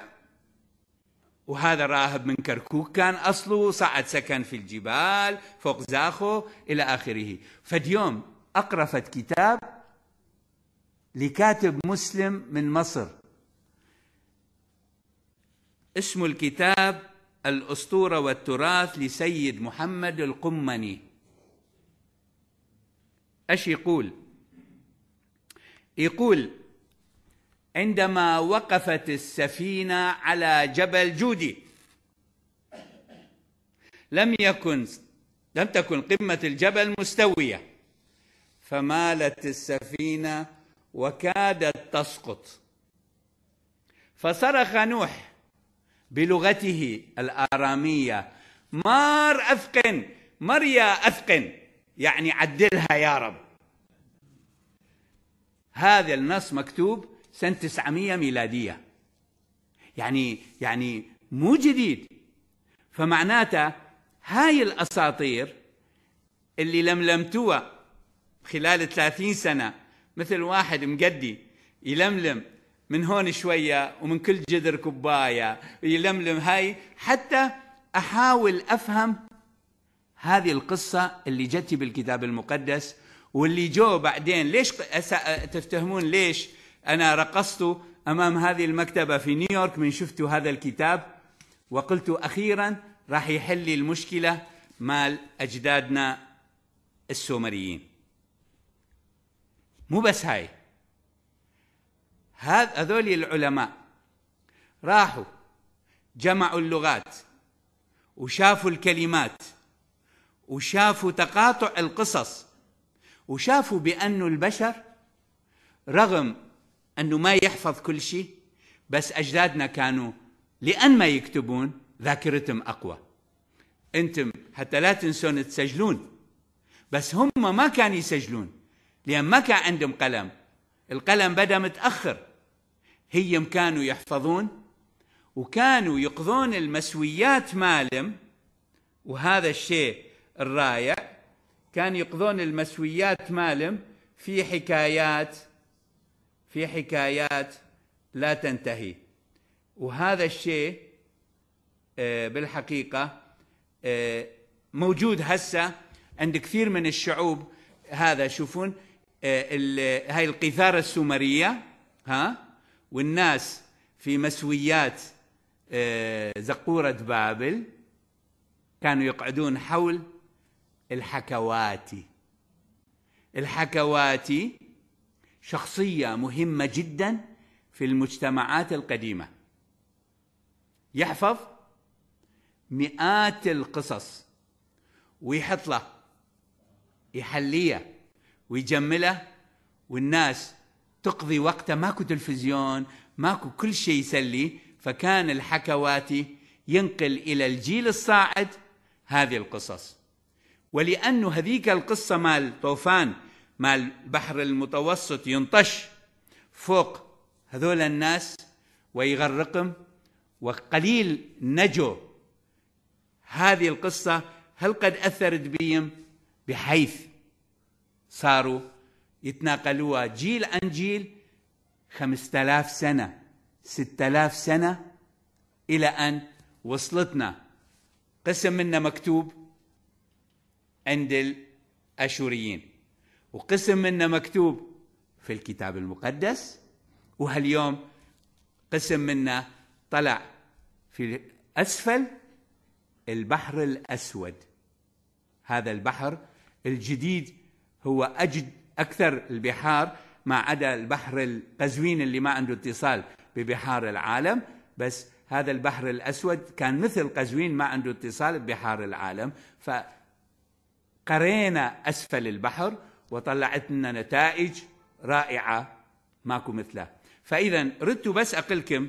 وهذا الراهب من كركوك كان اصله صعد سكن في الجبال فوق زاخو الى اخره اقرا اقرفت كتاب لكاتب مسلم من مصر اسم الكتاب الاسطوره والتراث لسيد محمد القمني ايش يقول يقول عندما وقفت السفينه على جبل جودي لم يكن لم تكن قمه الجبل مستويه فمالت السفينه وكادت تسقط فصرخ نوح بلغته الاراميه مار اثقن مريا اثقن يعني عدلها يا رب هذا النص مكتوب سنة 900 ميلادية يعني يعني مو جديد فمعناته هاي الأساطير اللي لملمتوها خلال 30 سنة مثل واحد مقدي يلملم من هون شوية ومن كل جذر كوباية يلملم هاي حتى أحاول أفهم هذه القصة اللي جتي بالكتاب المقدس واللي جو بعدين ليش تفتهمون ليش انا رقصت امام هذه المكتبه في نيويورك من شفت هذا الكتاب وقلت اخيرا راح يحل لي المشكله مال اجدادنا السومريين مو بس هاي هذول العلماء راحوا جمعوا اللغات وشافوا الكلمات وشافوا تقاطع القصص وشافوا بأنه البشر رغم أنه ما يحفظ كل شيء بس أجدادنا كانوا لأن ما يكتبون ذاكرتهم أقوى أنتم حتى لا تنسون تسجلون بس هم ما كانوا يسجلون لأن ما كان عندهم قلم القلم بدأ متأخر هي كانوا يحفظون وكانوا يقضون المسويات مالم وهذا الشيء الرائع كان يقضون المسويات مالهم في حكايات في حكايات لا تنتهي وهذا الشيء آه، بالحقيقة آه، موجود هسه عند كثير من الشعوب هذا شوفون آه، هاي القيثارة السومرية ها والناس في مسويات زقورة بابل كانوا يقعدون حول الحكواتي الحكواتي شخصية مهمة جدا في المجتمعات القديمة يحفظ مئات القصص ويحط له يحليه ويجمله والناس تقضي وقتها ماكو تلفزيون ماكو كل شيء يسلي فكان الحكواتي ينقل إلى الجيل الصاعد هذه القصص ولأنه هذيك القصة مال طوفان مال البحر المتوسط ينطش فوق هذول الناس ويغرقهم وقليل نجوا هذه القصة هل قد أثرت بهم بحيث صاروا يتناقلوها جيل عن جيل خمسة آلاف سنة ستة آلاف سنة إلى أن وصلتنا قسم منا مكتوب عند الاشوريين وقسم منه مكتوب في الكتاب المقدس وهاليوم قسم منه طلع في اسفل البحر الاسود هذا البحر الجديد هو اجد اكثر البحار ما عدا البحر القزوين اللي ما عنده اتصال ببحار العالم بس هذا البحر الاسود كان مثل قزوين ما عنده اتصال ببحار العالم ف قرينا أسفل البحر وطلعت لنا نتائج رائعة ماكو مثلها فإذا ردت بس أقلكم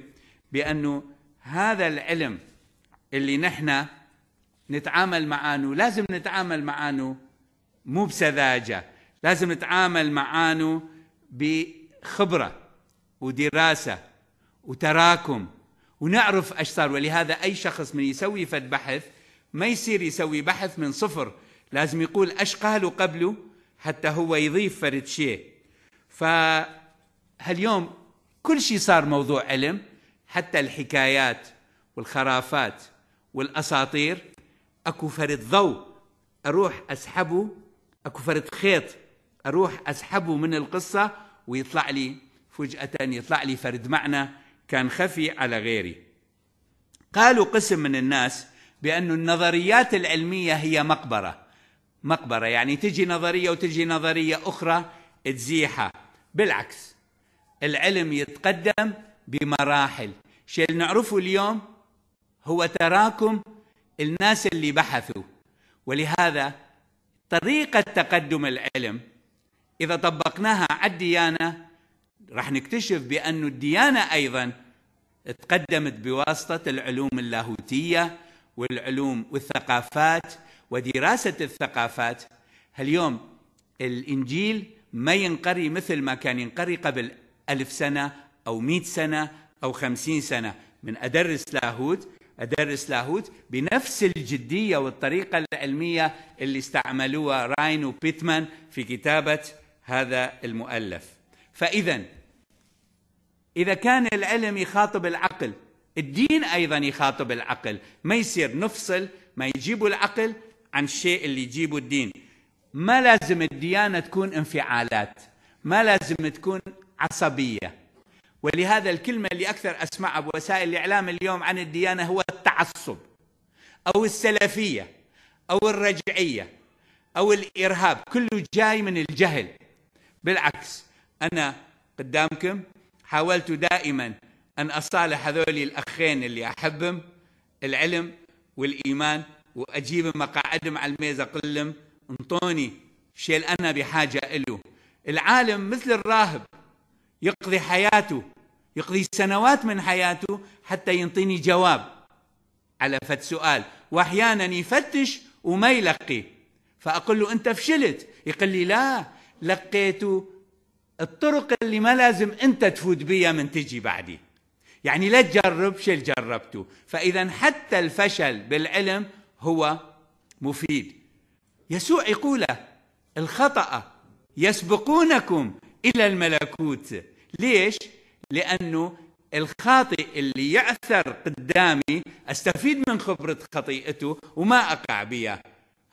بأنه هذا العلم اللي نحن نتعامل معانه لازم نتعامل معانه مو بسذاجة لازم نتعامل معانه بخبرة ودراسة وتراكم ونعرف ايش صار ولهذا اي شخص من يسوي فد بحث ما يصير يسوي بحث من صفر لازم يقول ايش قالوا قبله حتى هو يضيف فرد شيء فهاليوم كل شيء صار موضوع علم حتى الحكايات والخرافات والاساطير اكو فرد ضوء اروح اسحبه اكو فرد خيط اروح اسحبه من القصه ويطلع لي فجاه يطلع لي فرد معنى كان خفي على غيري قالوا قسم من الناس بأن النظريات العلمية هي مقبرة مقبرة يعني تجي نظرية وتجي نظرية أخرى تزيحها بالعكس العلم يتقدم بمراحل شيء اللي نعرفه اليوم هو تراكم الناس اللي بحثوا ولهذا طريقة تقدم العلم إذا طبقناها على الديانة راح نكتشف بأن الديانة أيضا تقدمت بواسطة العلوم اللاهوتية والعلوم والثقافات ودراسة الثقافات اليوم الإنجيل ما ينقري مثل ما كان ينقري قبل ألف سنة أو مئة سنة أو خمسين سنة من أدرس لاهوت أدرس لاهوت بنفس الجدية والطريقة العلمية اللي استعملوها راين وبيتمان في كتابة هذا المؤلف فإذا إذا كان العلم يخاطب العقل الدين أيضا يخاطب العقل ما يصير نفصل ما يجيبوا العقل عن شيء اللي يجيبه الدين ما لازم الديانه تكون انفعالات ما لازم تكون عصبيه ولهذا الكلمه اللي اكثر اسمعها بوسائل الاعلام اليوم عن الديانه هو التعصب او السلفيه او الرجعيه او الارهاب كله جاي من الجهل بالعكس انا قدامكم حاولت دائما ان اصالح هذول الاخين اللي احبهم العلم والايمان واجيب مقاعدهم على الميزه اقول لهم انطوني شيء انا بحاجه له العالم مثل الراهب يقضي حياته يقضي سنوات من حياته حتى ينطيني جواب على فد سؤال واحيانا يفتش وما يلقي فاقول له انت فشلت يقول لي لا لقيت الطرق اللي ما لازم انت تفوت بيها من تجي بعدي يعني لا تجرب شيء جربته فاذا حتى الفشل بالعلم هو مفيد يسوع يقول الخطأ يسبقونكم إلى الملكوت ليش؟ لأنه الخاطئ اللي يعثر قدامي استفيد من خبرة خطيئته وما أقع بها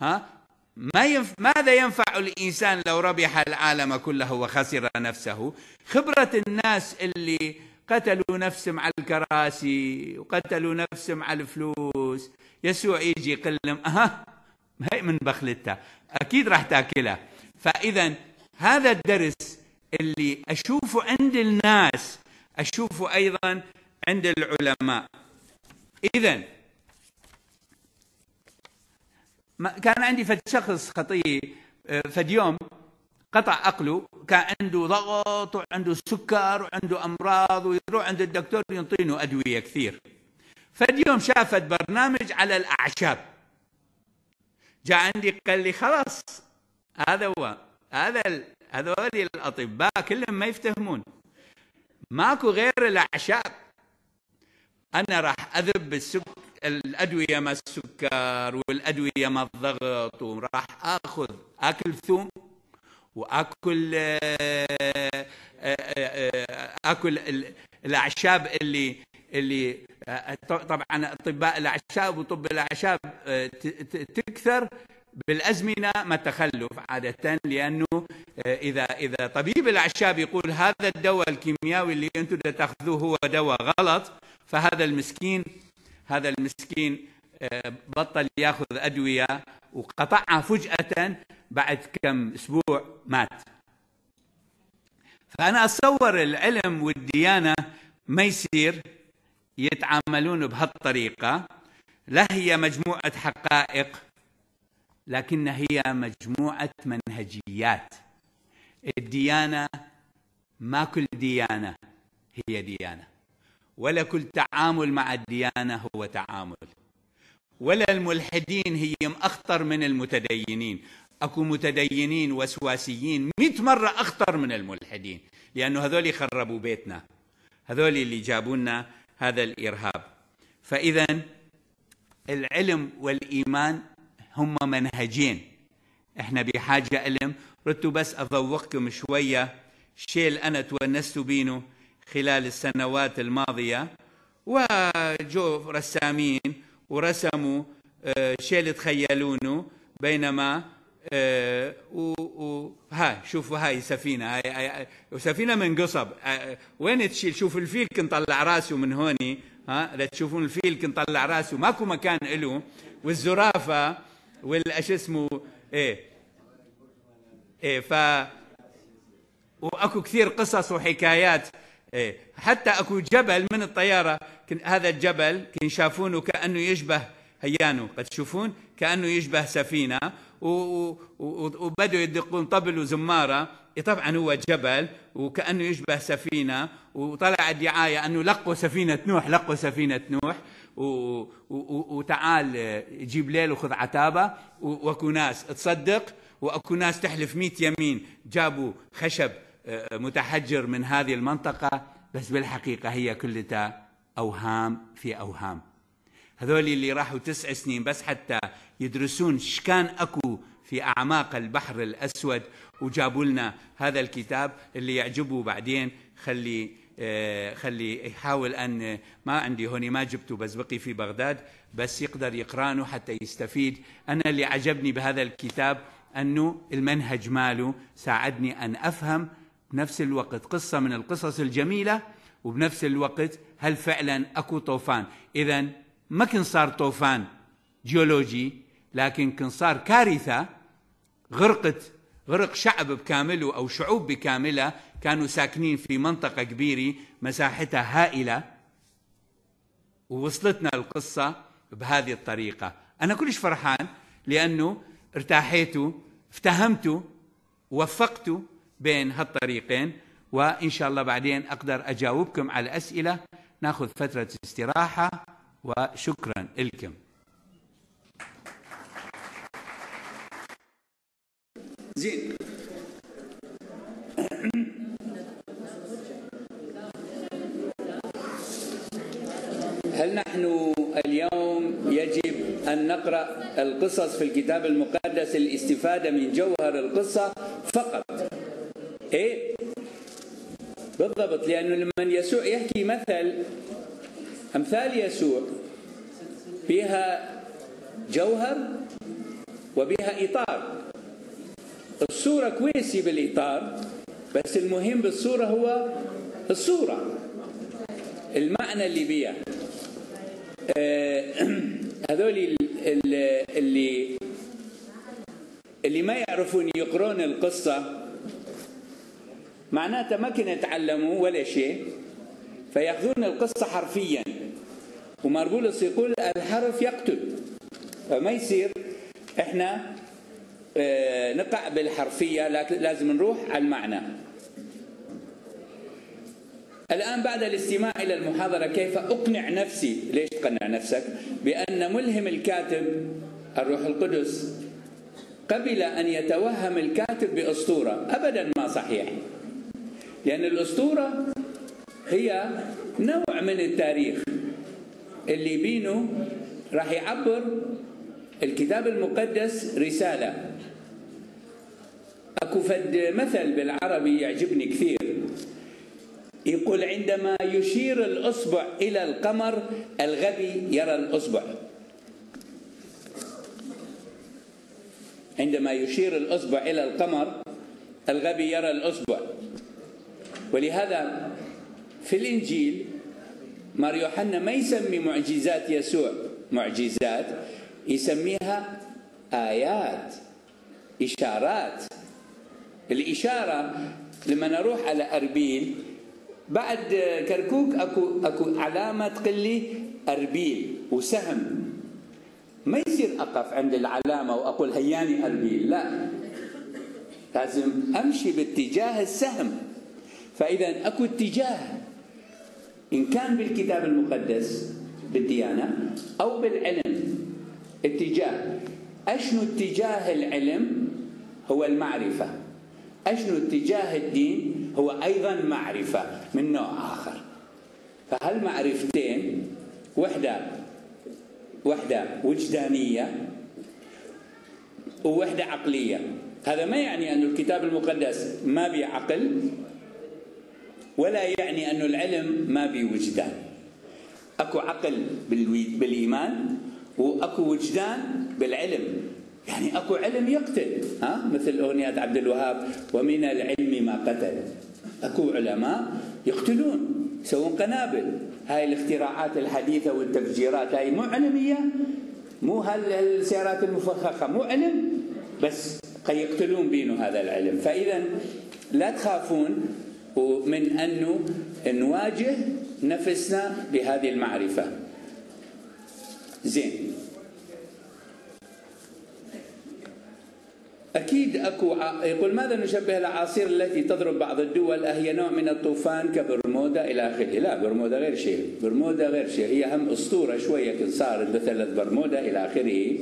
ها؟ ما ينف... ماذا ينفع الإنسان لو ربح العالم كله وخسر نفسه خبرة الناس اللي قتلوا نفسهم على الكراسي وقتلوا نفسهم على الفلوس يسوع يجي يقول لهم اها هي من بخلتها اكيد راح تاكلها فاذا هذا الدرس اللي اشوفه عند الناس اشوفه ايضا عند العلماء اذا كان عندي فد شخص خطيه آه، فد يوم قطع عقله كان عنده ضغط وعنده سكر وعنده امراض ويروح عند الدكتور ينطينه ادويه كثير فاليوم شافت برنامج على الاعشاب جاء عندي قال لي خلاص هذا هو هذا هذول الاطباء كلهم ما يفتهمون ماكو غير الاعشاب انا راح اذب السك الادويه ما السكر والادويه ما الضغط وراح اخذ اكل ثوم واكل آه، آه، آه، اكل الاعشاب اللي اللي طبعا اطباء الاعشاب وطب الاعشاب تكثر بالازمنه ما تخلف عاده لانه اذا اذا طبيب الاعشاب يقول هذا الدواء الكيميائي اللي انتم تاخذوه هو دواء غلط فهذا المسكين هذا المسكين بطل ياخذ ادويه وقطعها فجاه بعد كم اسبوع مات فانا اتصور العلم والديانه ما يصير يتعاملون بهالطريقه لا هي مجموعه حقائق لكن هي مجموعه منهجيات الديانه ما كل ديانه هي ديانه ولا كل تعامل مع الديانه هو تعامل ولا الملحدين هي اخطر من المتدينين اكو متدينين وسواسيين 100 مره اخطر من الملحدين لانه هذول خربوا بيتنا هذول اللي جابوا لنا هذا الارهاب فاذا العلم والايمان هم منهجين احنا بحاجه علم ردت بس اذوقكم شويه شيل انا تونست بينه خلال السنوات الماضيه وجو رسامين ورسموا آه، شيل تخيلونه بينما آه وها شوفوا هاي سفينه هاي, وسفينه من قصب آه، وين تشيل شوف الفيلك طلع راسه من هوني ها لا تشوفون الفيلك طلع راسه ماكو مكان له والزرافه والاش اسمه ايه ايه ف واكو كثير قصص وحكايات ايه حتى اكو جبل من الطياره هذا الجبل كن شافونه كانه يشبه هيانو قد تشوفون كانه يشبه سفينه وبدوا يدقون طبل وزماره طبعا هو جبل وكانه يشبه سفينه وطلع الدعايه انه لقوا سفينه نوح لقوا سفينه نوح و... وتعال جيب ليل وخذ عتابه واكو ناس تصدق واكو ناس تحلف 100 يمين جابوا خشب آه، متحجر من هذه المنطقه بس بالحقيقه هي كلها اوهام في اوهام هذول اللي راحوا تسع سنين بس حتى يدرسون شكان اكو في اعماق البحر الاسود وجابوا لنا هذا الكتاب اللي يعجبه بعدين خلي آه، خلي يحاول ان ما عندي هوني ما جبته بس بقي في بغداد بس يقدر يقرانه حتى يستفيد انا اللي عجبني بهذا الكتاب انه المنهج ماله ساعدني ان افهم بنفس الوقت قصه من القصص الجميله وبنفس الوقت هل فعلا اكو طوفان اذا ما صار طوفان جيولوجي لكن صار كارثة غرقت غرق شعب بكامله أو شعوب بكاملة كانوا ساكنين في منطقة كبيرة مساحتها هائلة ووصلتنا القصة بهذه الطريقة أنا كلش فرحان لأنه ارتاحيت افتهمت وفقتوا بين هالطريقين وإن شاء الله بعدين أقدر أجاوبكم على الاسئله ناخذ فترة استراحة وشكرا لكم زين هل نحن اليوم يجب أن نقرأ القصص في الكتاب المقدس للاستفاده من جوهر القصة فقط إيه؟ بالضبط لأنه لما يسوع يحكي مثل أمثال يسوع بها جوهر وبها إطار الصورة كويسة بالإطار بس المهم بالصورة هو الصورة المعنى اللي بيها آه، هذول اللي, اللي ما يعرفون يقرون القصة معناتها ما كنا يتعلموا ولا شيء فياخذون القصة حرفيا ومرجولس يقول الحرف يقتل فما يصير احنا آه، نقع بالحرفية لازم نروح على المعنى الآن بعد الاستماع إلى المحاضرة كيف أقنع نفسي ليش تقنع نفسك بأن ملهم الكاتب الروح القدس قبل أن يتوهم الكاتب بأسطورة أبدا ما صحيح لأن الأسطورة هي نوع من التاريخ اللي بينه راح يعبر الكتاب المقدس رسالة أكو فد مثل بالعربي يعجبني كثير يقول عندما يشير الأصبع إلى القمر الغبي يرى الأصبع عندما يشير الأصبع إلى القمر الغبي يرى الأصبع ولهذا في الإنجيل مار يوحنا ما يسمي معجزات يسوع معجزات يسميها آيات إشارات الإشارة لما نروح على أربيل بعد كركوك أكو, أكو علامة تقلي أربيل وسهم ما يصير أقف عند العلامة وأقول هياني أربيل لا لازم أمشي باتجاه السهم فإذا أكو اتجاه إن كان بالكتاب المقدس بالديانة أو بالعلم اتجاه أشنو اتجاه العلم هو المعرفة أشنو اتجاه الدين هو أيضا معرفة من نوع آخر فهالمعرفتين وحدة وحدة وجدانية ووحدة عقلية هذا ما يعني أن الكتاب المقدس ما بيعقل ولا يعني أن العلم ما بوجدان وجدان أكو عقل بالإيمان وأكو وجدان بالعلم يعني أكو علم يقتل ها مثل أغنية عبد الوهاب ومن العلم ما قتل أكو علماء يقتلون يسوون قنابل هاي الاختراعات الحديثة والتفجيرات هاي مو علمية مو هالسيارات المفخخة مو علم بس قد يقتلون بينه هذا العلم فإذا لا تخافون ومن أنه نواجه نفسنا بهذه المعرفة زين أكيد أكو ع... يقول ماذا نشبه الأعاصير التي تضرب بعض الدول أهي نوع من الطوفان كبرمودا إلى آخره لا برمودا غير شيء برمودا غير شيء هي هم أسطورة شوية صارت مثل برمودا إلى آخره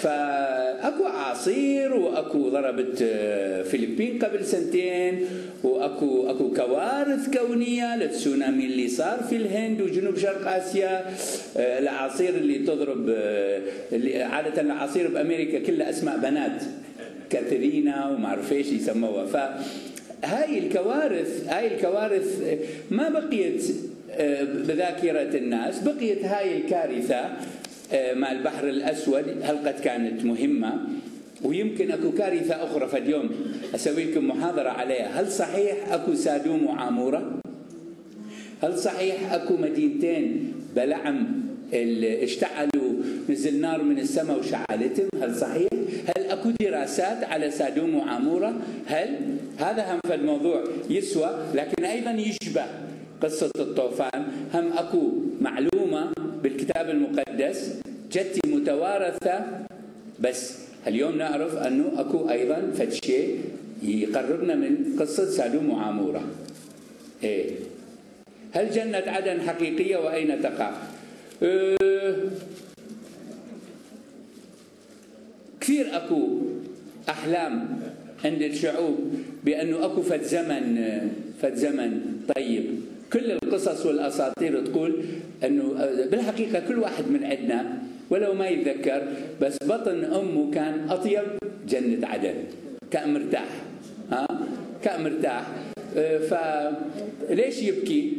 فاكو عصير واكو ضربت آه، فلبين قبل سنتين واكو اكو كوارث كونيه للتسونامي اللي صار في الهند وجنوب شرق اسيا آه، العصير اللي تضرب آه، عاده العصير بامريكا كلها اسماء بنات كاترينا وما ايش يسمى وفاء هاي الكوارث هاي الكوارث ما بقيت آه، بذاكرة الناس بقيت هاي الكارثة آه، مع البحر الأسود قد كانت مهمة ويمكن اكو كارثه اخرى في اليوم اسوي لكم محاضره عليها هل صحيح اكو سادوم وعاموره هل صحيح اكو مدينتين بلعم اللي اشتعلوا نزل نار من السماء وشعلتهم هل صحيح؟ هل اكو دراسات على سادوم وعموره؟ هل هذا هم في الموضوع يسوى لكن ايضا يشبه قصه الطوفان هم اكو معلومه بالكتاب المقدس جتي متوارثه بس اليوم نعرف انه اكو ايضا فد شيء يقربنا من قصه سادوم وعموره. ايه هل جنة عدن حقيقية وأين تقع؟ كثير اكو احلام عند الشعوب بانه اكو فد زمن فد زمن طيب كل القصص والاساطير تقول انه بالحقيقه كل واحد من عندنا ولو ما يتذكر بس بطن امه كان اطيب جنه عدن كان مرتاح ها كان مرتاح اه، فليش يبكي؟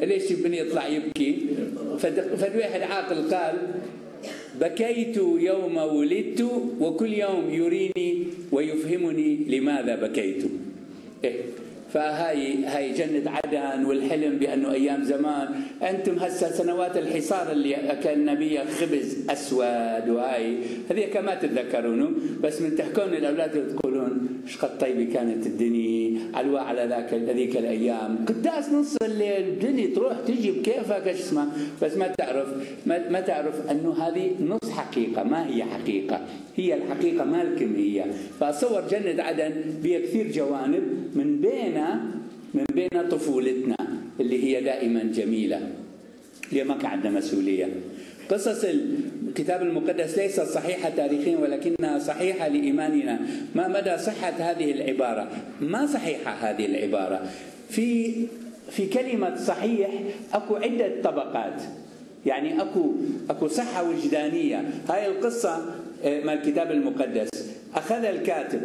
ليش ابني يطلع يبكي فالواحد عاقل قال بكيت يوم ولدت وكل يوم يريني ويفهمني لماذا بكيت إيه فهاي هاي جنة عدن والحلم بأنه أيام زمان أنتم هسه سنوات الحصار اللي أكلنا نبي خبز أسود وهاي هذيك ما تتذكرونه بس من تحكون الأولاد ايش قد طيبة كانت الدنيا علوى على ذاك هذيك الأيام قداس نص الليل الدنيا تروح تجي بكيفك ايش اسمها بس ما تعرف ما, ما تعرف أنه هذه نص حقيقة ما هي حقيقة هي الحقيقة مالكم هي فصور جنة عدن بها كثير جوانب من بين بينها من بين طفولتنا اللي هي دائما جميلة اللي ما كان عندنا مسؤولية قصص الكتاب المقدس ليست صحيحة تاريخيا ولكنها صحيحة لإيماننا ما مدى صحة هذه العبارة ما صحيحة هذه العبارة في في كلمة صحيح أكو عدة طبقات يعني أكو أكو صحة وجدانية هاي القصة آه، ما الكتاب المقدس أخذ الكاتب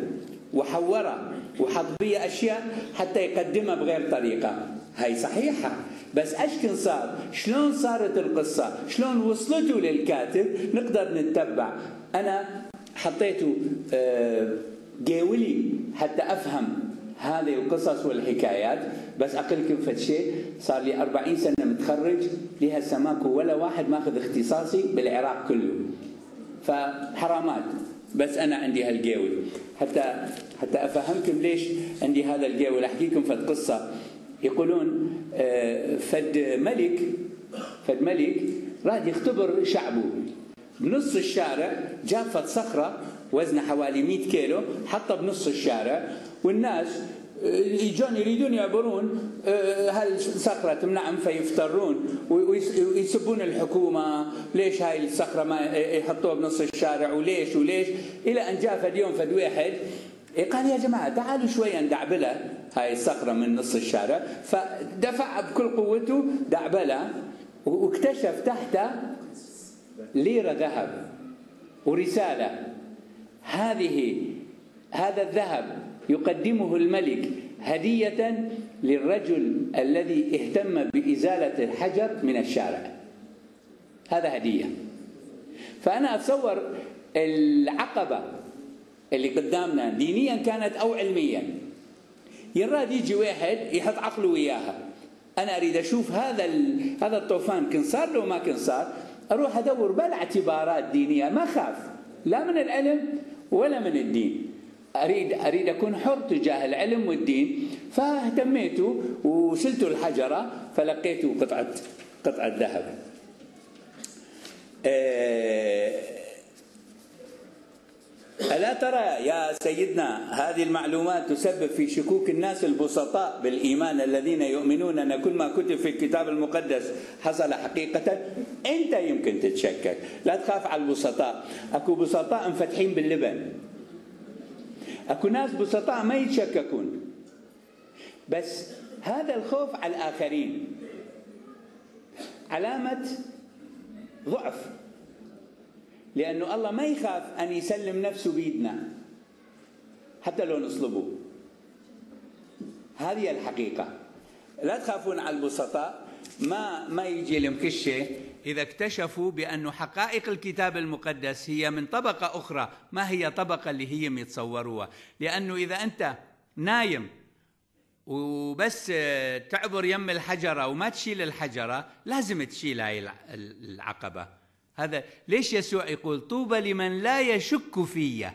وحوره وحط وحضبية أشياء حتى يقدمها بغير طريقة هاي صحيحة بس ايش كان صار شلون صارت القصة شلون وصلته للكاتب نقدر نتبع أنا حطيته جاولي آه، حتى أفهم هذه القصص والحكايات بس أقول لكم فد شيء صار لي 40 سنة متخرج لها سماكو ولا واحد ماخذ اختصاصي بالعراق كله فحرامات بس أنا عندي هالقاول حتى حتى افهمكم ليش عندي هذا الجو احكي لكم فد قصه يقولون آه، فد ملك فد ملك راد يختبر شعبه بنص الشارع جاب فد صخره وزنها حوالي 100 كيلو حطها بنص الشارع والناس يجون يريدون يعبرون هالصخرة آه، تمنعهم فيفترون ويسبون الحكومة ليش هاي الصخرة ما يحطوها بنص الشارع وليش وليش إلى أن جاء فد يوم فد واحد إيه، قال يا جماعة تعالوا شوية ندعبلها هاي الصخرة من نص الشارع فدفع بكل قوته دعبلها واكتشف تحتها ليرة ذهب ورسالة هذه هذا الذهب يقدمه الملك هدية للرجل الذي اهتم بإزالة الحجر من الشارع هذا هدية فأنا أتصور العقبة اللي قدامنا دينيا كانت أو علميا يراد يجي واحد يحط عقله وياها أنا أريد أشوف هذا هذا الطوفان كن صار لو ما كن صار أروح أدور بلا اعتبارات دينية ما خاف لا من العلم ولا من الدين أريد أريد أكون حر تجاه العلم والدين فاهتميت وشلت الحجرة فلقيت قطعة قطعة ذهب آه، ألا ترى يا سيدنا هذه المعلومات تسبب في شكوك الناس البسطاء بالإيمان الذين يؤمنون أن كل ما كتب في الكتاب المقدس حصل حقيقة أنت يمكن تتشكك لا تخاف على البسطاء أكو بسطاء مفتحين باللبن أكو ناس بسطاء ما يتشككون بس هذا الخوف على الآخرين علامة ضعف لأنه الله ما يخاف أن يسلم نفسه بيدنا حتى لو نصلبه هذه الحقيقة لا تخافون على البسطاء ما ما يجي لهم إذا اكتشفوا بأن حقائق الكتاب المقدس هي من طبقة أخرى ما هي طبقة اللي هم يتصوروها لأنه إذا أنت نايم وبس آه، تعبر يم الحجرة وما تشيل الحجرة لازم تشيل هاي العقبة هذا ليش يسوع يقول طوبى لمن لا يشك في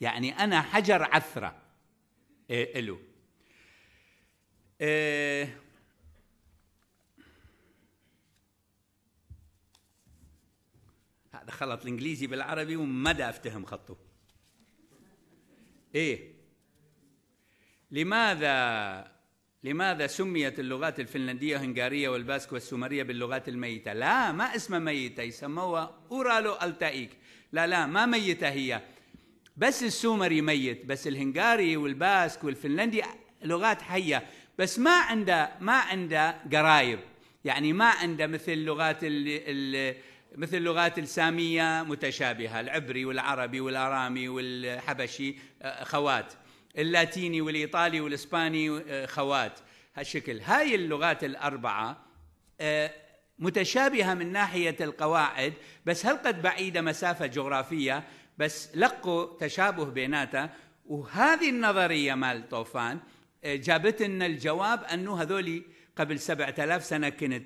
يعني أنا حجر عثرة إلو إيه خلط الانجليزي بالعربي ومدى افتهم خطه ايه لماذا لماذا سميت اللغات الفنلندية هنغارية والباسك والسومرية باللغات الميتة لا ما اسمها ميتة يسموها أورالو ألتايك لا لا ما ميتة هي بس السومري ميت بس الهنغاري والباسك والفنلندي لغات حية بس ما عنده ما عنده قرايب يعني ما عنده مثل لغات اللي اللي مثل اللغات السامية متشابهة العبري والعربي والأرامي والحبشي آه، خوات اللاتيني والإيطالي والإسباني آه، خوات هالشكل هاي اللغات الأربعة آه، متشابهة من ناحية القواعد بس قد بعيدة مسافة جغرافية بس لقوا تشابه بيناتها وهذه النظرية مال طوفان جابت لنا الجواب أنه هذولي قبل سبعة آلاف سنة كنت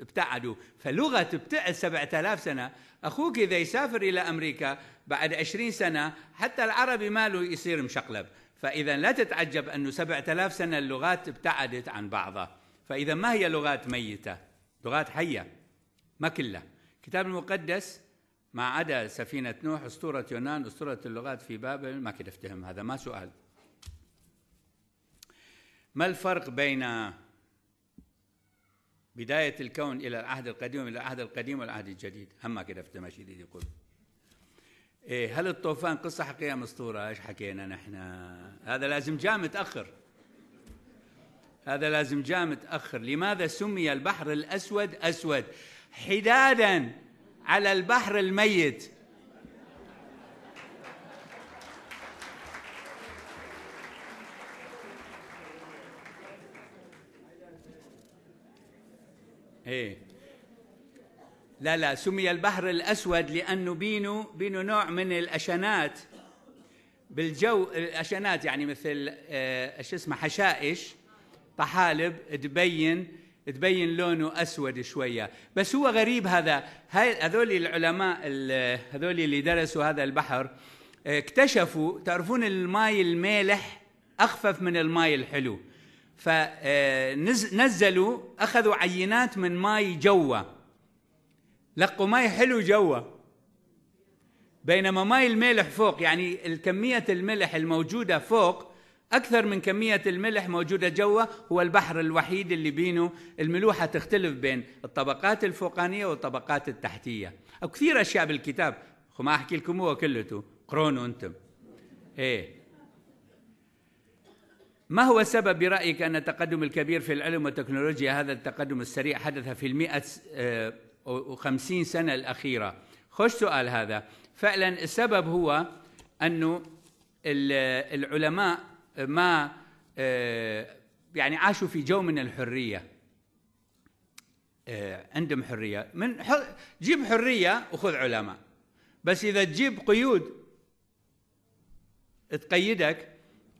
ابتعدوا فلغة سبعة 7000 سنة أخوك إذا يسافر إلى أمريكا بعد 20 سنة حتى العربي ماله يصير مشقلب فإذا لا تتعجب أنه 7000 سنة اللغات ابتعدت عن بعضها فإذا ما هي لغات ميتة لغات حية ما كلها كتاب المقدس ما عدا سفينة نوح أسطورة يونان أسطورة اللغات في بابل ما كده افتهم هذا ما سؤال ما الفرق بين بداية الكون إلى العهد القديم إلى العهد القديم والعهد الجديد أما كده في التماثيل دي يقول إيه هل الطوفان قصة حقيقية مسطورة إيش حكينا نحن هذا لازم جاء متأخر هذا لازم جاء متأخر لماذا سمي البحر الأسود أسود حدادا على البحر الميت ايه لا لا سمي البحر الأسود لأنه بينه بينه نوع من الأشنات بالجو الأشنات يعني مثل ايش آه، اسمها حشائش طحالب تبين تبين لونه أسود شوية بس هو غريب هذا هاي هذول العلماء هذول اللي درسوا هذا البحر آه، اكتشفوا تعرفون الماي المالح أخفف من الماي الحلو فنزلوا اخذوا عينات من ماي جوا لقوا ماي حلو جوا بينما ماي الملح فوق يعني الكمية الملح الموجودة فوق أكثر من كمية الملح موجودة جوا هو البحر الوحيد اللي بينه الملوحة تختلف بين الطبقات الفوقانية والطبقات التحتية أو كثير أشياء بالكتاب ما أحكي لكم هو كلته قرونه أنتم إيه ما هو سبب برأيك أن التقدم الكبير في العلم والتكنولوجيا هذا التقدم السريع حدث في المئة آه، وخمسين سنة الأخيرة خش سؤال هذا فعلا السبب هو أنه العلماء ما آه، يعني عاشوا في جو من الحرية آه، عندهم حرية من حر جيب حرية وخذ علماء بس إذا تجيب قيود تقيدك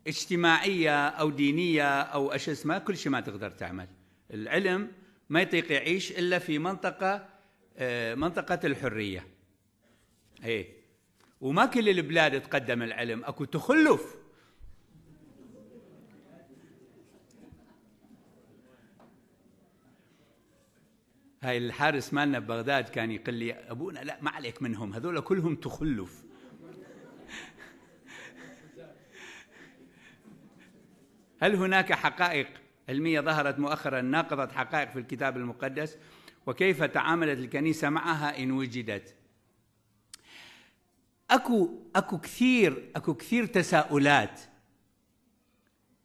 اجتماعيه او دينيه او ايش اسمها كل شيء ما تقدر تعمل العلم ما يطيق يعيش الا في منطقه آه، منطقه الحريه ايه وما كل البلاد تقدم العلم اكو تخلف هاي الحارس مالنا ببغداد كان يقول لي ابونا لا ما عليك منهم هذول كلهم تخلف هل هناك حقائق علميه ظهرت مؤخرا ناقضت حقائق في الكتاب المقدس وكيف تعاملت الكنيسه معها ان وجدت اكو اكو كثير اكو كثير تساؤلات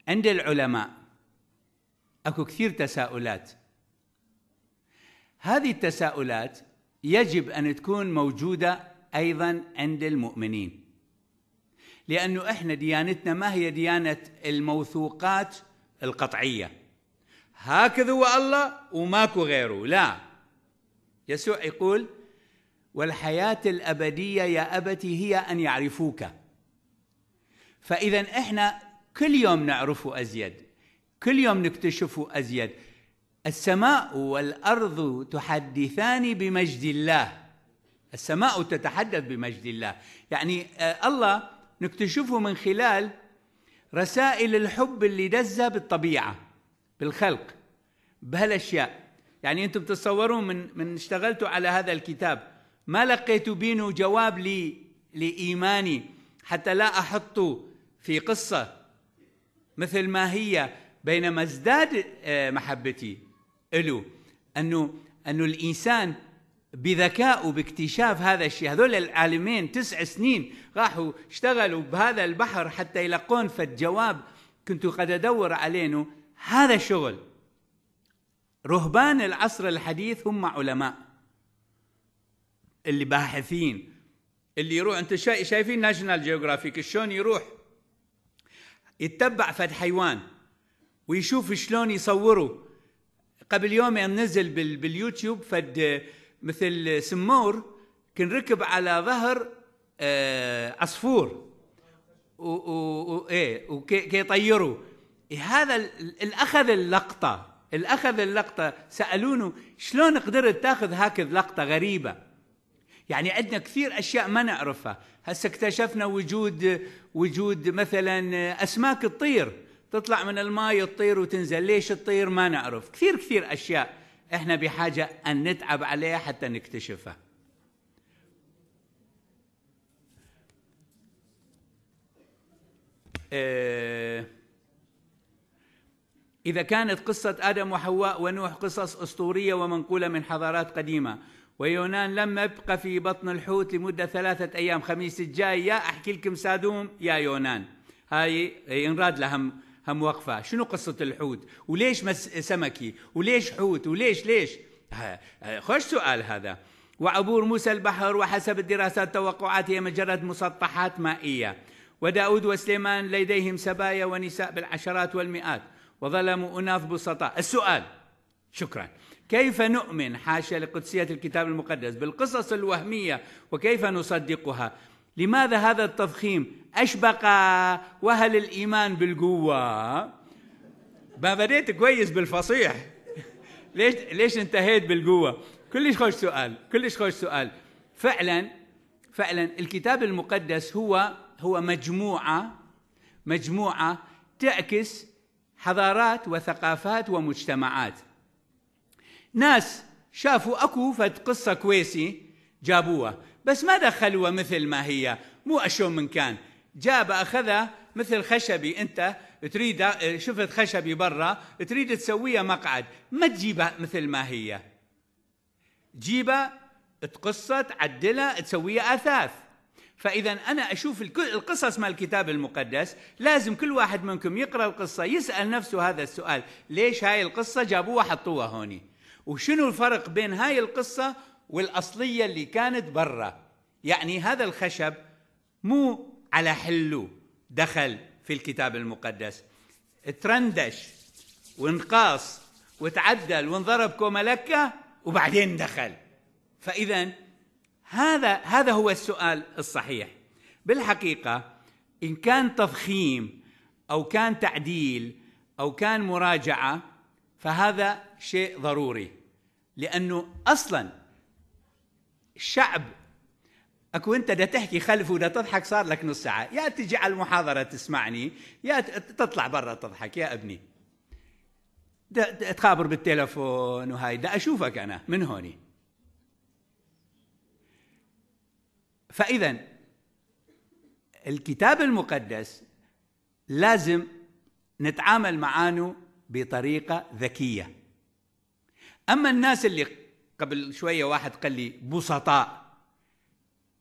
عند العلماء اكو كثير تساؤلات هذه التساؤلات يجب ان تكون موجوده ايضا عند المؤمنين لأنه إحنا ديانتنا ما هي ديانة الموثوقات القطعية هكذا هو الله وماكو غيره لا يسوع يقول والحياة الأبدية يا أبتي هي أن يعرفوك فإذا إحنا كل يوم نعرفه أزيد كل يوم نكتشفه أزيد السماء والأرض تحدثان بمجد الله السماء تتحدث بمجد الله يعني آه، الله نكتشفه من خلال رسائل الحب اللي دزها بالطبيعة بالخلق بهالأشياء يعني أنتم تتصورون من من اشتغلتوا على هذا الكتاب ما لقيت بينه جواب لي لإيماني حتى لا أحطه في قصة مثل ما هي بينما ازداد آه، محبتي له أنه أنه الإنسان بذكاء وباكتشاف هذا الشيء هذول العالمين تسع سنين راحوا اشتغلوا بهذا البحر حتى يلقون فالجواب كنت قد أدور عليه هذا شغل رهبان العصر الحديث هم علماء اللي باحثين اللي يروح انت شايفين ناشونال جيوغرافيك شلون يروح يتبع فد حيوان ويشوف شلون يصوروا قبل يومين نزل باليوتيوب فد مثل سمور كان ركب على ظهر آه، عصفور و و ايه وكيطيروا إيه، هذا الاخذ اللقطه الاخذ اللقطه سالونه شلون قدرت تاخذ هكذا لقطه غريبه يعني عندنا كثير اشياء ما نعرفها هسه اكتشفنا وجود وجود مثلا اسماك تطير تطلع من الماء تطير وتنزل ليش تطير ما نعرف كثير كثير اشياء احنا بحاجة أن نتعب عليها حتى نكتشفها آه، إذا كانت قصة آدم وحواء ونوح قصص أسطورية ومنقولة من حضارات قديمة ويونان لم يبقى في بطن الحوت لمدة ثلاثة أيام خميس الجاي يا أحكي لكم سادوم يا يونان هاي إنراد لهم هم وقفة شنو قصة الحوت وليش مس سمكي وليش حوت وليش ليش خوش سؤال هذا وعبور موسى البحر وحسب الدراسات توقعات هي مجرد مسطحات مائية وداود وسليمان لديهم سبايا ونساء بالعشرات والمئات وظلموا أناث بسطاء السؤال شكرا كيف نؤمن حاشا لقدسية الكتاب المقدس بالقصص الوهمية وكيف نصدقها لماذا هذا التضخيم أشبق وهل الإيمان بالقوة ما بديت كويس بالفصيح ليش ليش انتهيت بالقوة كلش خوش سؤال كلش خوش سؤال فعلا فعلا الكتاب المقدس هو هو مجموعة مجموعة تعكس حضارات وثقافات ومجتمعات ناس شافوا اكو فد قصة كويسي جابوها بس ما دخلوها مثل ما هي مو أشون من كان جاب أخذها مثل خشبي أنت تريد شفت خشبي برا تريد تسويها مقعد ما تجيبها مثل ما هي جيبها تقصها تعدلها تسويها أثاث فإذا أنا أشوف القصص مال الكتاب المقدس لازم كل واحد منكم يقرأ القصة يسأل نفسه هذا السؤال ليش هاي القصة جابوها حطوها هوني وشنو الفرق بين هاي القصة والاصليه اللي كانت برا يعني هذا الخشب مو على حله دخل في الكتاب المقدس ترندش وانقاص وتعدل وانضرب كوملكة وبعدين دخل فإذا هذا هذا هو السؤال الصحيح بالحقيقة إن كان تضخيم أو كان تعديل أو كان مراجعة فهذا شيء ضروري لأنه أصلا الشعب اكو انت دا تحكي خلفه دا تضحك صار لك نص ساعه يا تجي على المحاضره تسمعني يا تطلع برا تضحك يا ابني دا تخابر بالتلفون وهاي دا اشوفك انا من هوني فاذا الكتاب المقدس لازم نتعامل معانه بطريقه ذكيه اما الناس اللي قبل شويه واحد قال لي بسطاء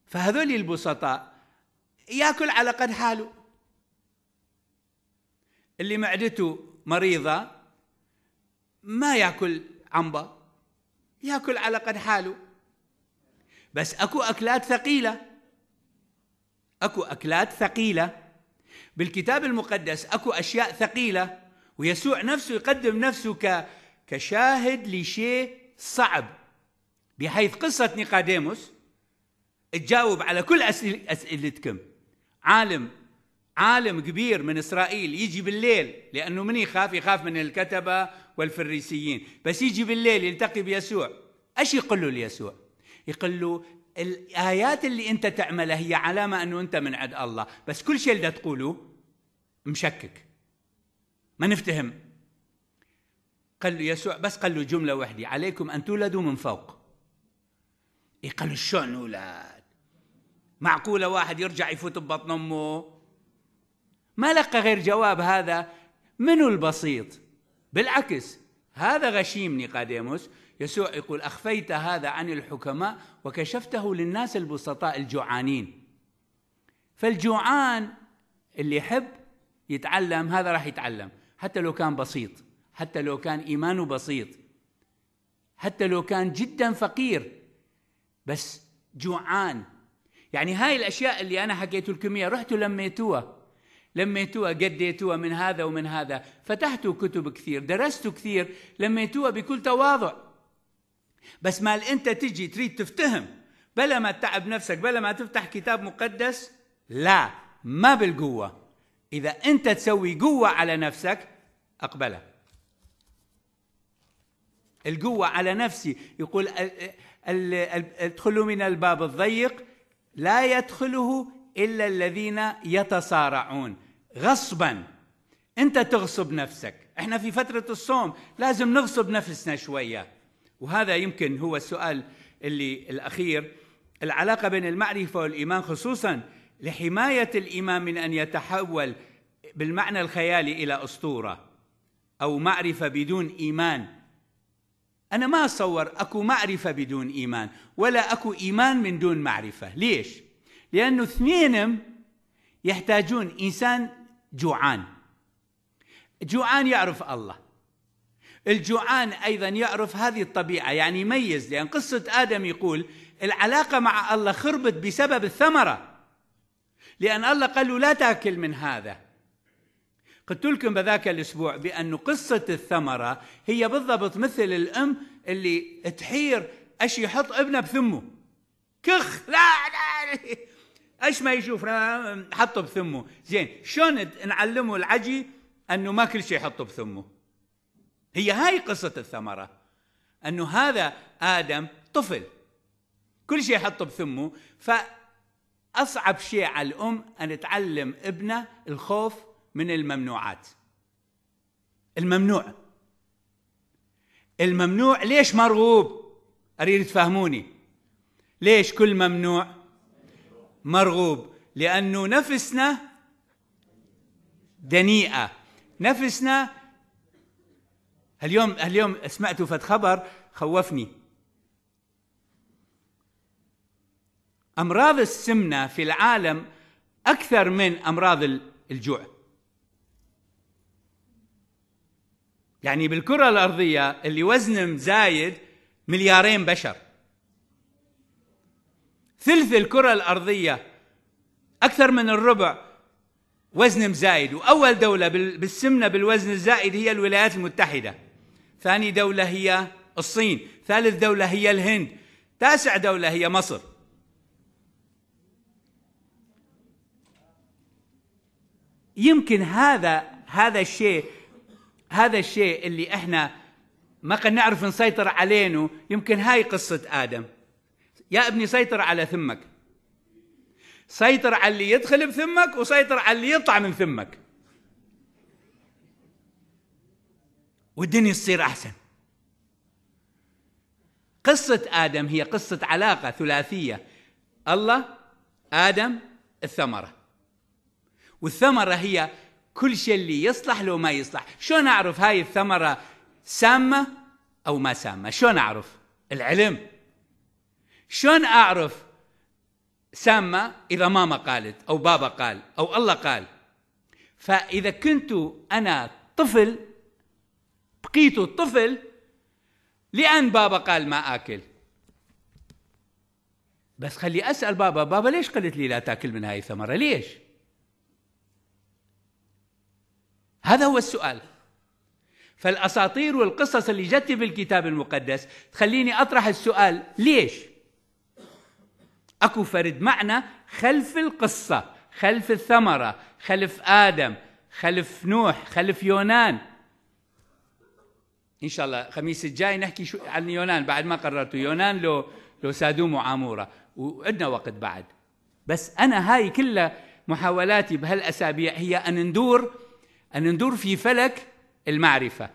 فهذول البسطاء ياكل على قد حاله اللي معدته مريضه ما ياكل عنبه ياكل على قد حاله بس اكو اكلات ثقيله اكو اكلات ثقيله بالكتاب المقدس اكو اشياء ثقيله ويسوع نفسه يقدم نفسه كشاهد لشيء صعب بحيث قصة نيقاديموس تجاوب على كل أسئلتكم عالم عالم كبير من إسرائيل يجي بالليل لأنه من يخاف يخاف من الكتبة والفريسيين بس يجي بالليل يلتقي بيسوع ايش يقول له ليسوع يقول له الايات اللي انت تعملها هي علامه انه انت من عند الله بس كل شيء اللي تقوله مشكك ما نفتهم قال له يسوع بس قال له جمله واحده عليكم ان تولدوا من فوق قالوا شلون أولاد معقولة واحد يرجع يفوت ببطن أمه ما لقى غير جواب هذا منو البسيط بالعكس هذا غشيم نيقاديموس يسوع يقول أخفيت هذا عن الحكماء وكشفته للناس البسطاء الجوعانين فالجوعان اللي يحب يتعلم هذا راح يتعلم حتى لو كان بسيط حتى لو كان إيمانه بسيط حتى لو كان جدا فقير بس جوعان يعني هاي الأشياء اللي أنا حكيت لكم إياها رحتوا لميتوها لميتوها قديتوها من هذا ومن هذا فتحتوا كتب كثير درستوا كثير لميتوها بكل تواضع بس مال أنت تجي تريد تفتهم بلا ما تتعب نفسك بلا ما تفتح كتاب مقدس لا ما بالقوة إذا أنت تسوي قوة على نفسك أقبلها القوة على نفسي يقول ادخلوا من الباب الضيق لا يدخله الا الذين يتصارعون غصبا انت تغصب نفسك احنا في فتره الصوم لازم نغصب نفسنا شويه وهذا يمكن هو السؤال اللي الاخير العلاقه بين المعرفه والايمان خصوصا لحمايه الايمان من ان يتحول بالمعنى الخيالي الى اسطوره او معرفه بدون ايمان أنا ما أتصور أكو معرفة بدون إيمان ولا أكو إيمان من دون معرفة ليش؟ لأنه اثنينهم يحتاجون إنسان جوعان جوعان يعرف الله الجوعان أيضا يعرف هذه الطبيعة يعني يميز لأن قصة آدم يقول العلاقة مع الله خربت بسبب الثمرة لأن الله قال له لا تأكل من هذا قلت لكم بذاك الاسبوع بأن قصه الثمره هي بالضبط مثل الام اللي تحير اش يحط ابنه بثمه كخ لا لا ايش ما يشوف حطه بثمه زين شلون نعلمه العجي انه ما كل شيء يحطه بثمه هي هاي قصه الثمره انه هذا ادم طفل كل شيء يحطه بثمه فاصعب شيء على الام ان تعلم ابنه الخوف من الممنوعات الممنوع الممنوع ليش مرغوب اريد تفهموني ليش كل ممنوع مرغوب لانه نفسنا دنيئه نفسنا اليوم اليوم سمعت فد خبر خوفني امراض السمنه في العالم اكثر من امراض الجوع يعني بالكرة الأرضية اللي وزنهم زايد مليارين بشر ثلث الكرة الأرضية أكثر من الربع وزن زايد وأول دولة بالسمنة بالوزن الزائد هي الولايات المتحدة ثاني دولة هي الصين ثالث دولة هي الهند تاسع دولة هي مصر يمكن هذا هذا الشيء هذا الشيء اللي احنا ما كنا نعرف نسيطر عليه يمكن هاي قصة آدم يا ابني سيطر على ثمك سيطر على اللي يدخل بثمك وسيطر على اللي يطلع من ثمك والدنيا تصير أحسن قصة آدم هي قصة علاقة ثلاثية الله آدم الثمرة والثمرة هي كل شيء اللي يصلح لو ما يصلح شلون أعرف هاي الثمرة سامة أو ما سامة شلون أعرف العلم شلون أعرف سامة إذا ماما قالت أو بابا قال أو الله قال فإذا كنت أنا طفل بقيت طفل لأن بابا قال ما آكل بس خلي أسأل بابا بابا ليش قلت لي لا تاكل من هاي الثمرة ليش هذا هو السؤال فالاساطير والقصص اللي جت بالكتاب المقدس تخليني اطرح السؤال ليش اكو فرد معنى خلف القصه خلف الثمره خلف ادم خلف نوح خلف يونان ان شاء الله الخميس الجاي نحكي شو عن يونان بعد ما قررتوا يونان لو لو سادوم وعموره وعندنا وقت بعد بس انا هاي كلها محاولاتي بهالاسابيع هي ان ندور أن ندور في فلك المعرفة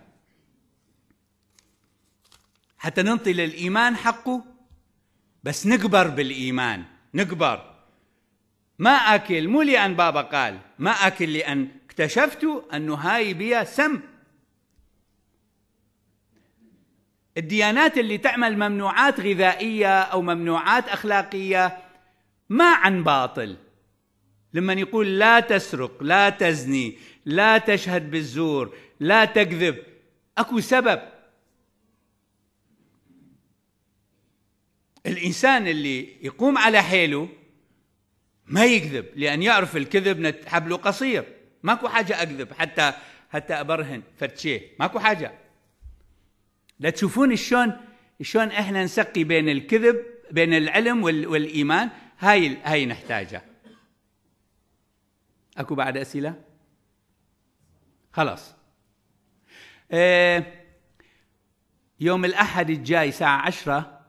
حتى ننطي للإيمان حقه بس نكبر بالإيمان نكبر ما أكل مو لأن بابا قال ما أكل لأن اكتشفت أنه هاي بيا سم الديانات اللي تعمل ممنوعات غذائية أو ممنوعات أخلاقية ما عن باطل لما يقول لا تسرق لا تزني لا تشهد بالزور لا تكذب اكو سبب الانسان اللي يقوم على حيله ما يكذب لان يعرف الكذب حبله قصير ماكو حاجه اكذب حتى حتى ابرهن فتشيه ماكو حاجه لا تشوفون شلون شلون احنا نسقي بين الكذب بين العلم والايمان هاي هاي نحتاجها اكو بعد اسئله خلاص آه، يوم الأحد الجاي ساعة عشرة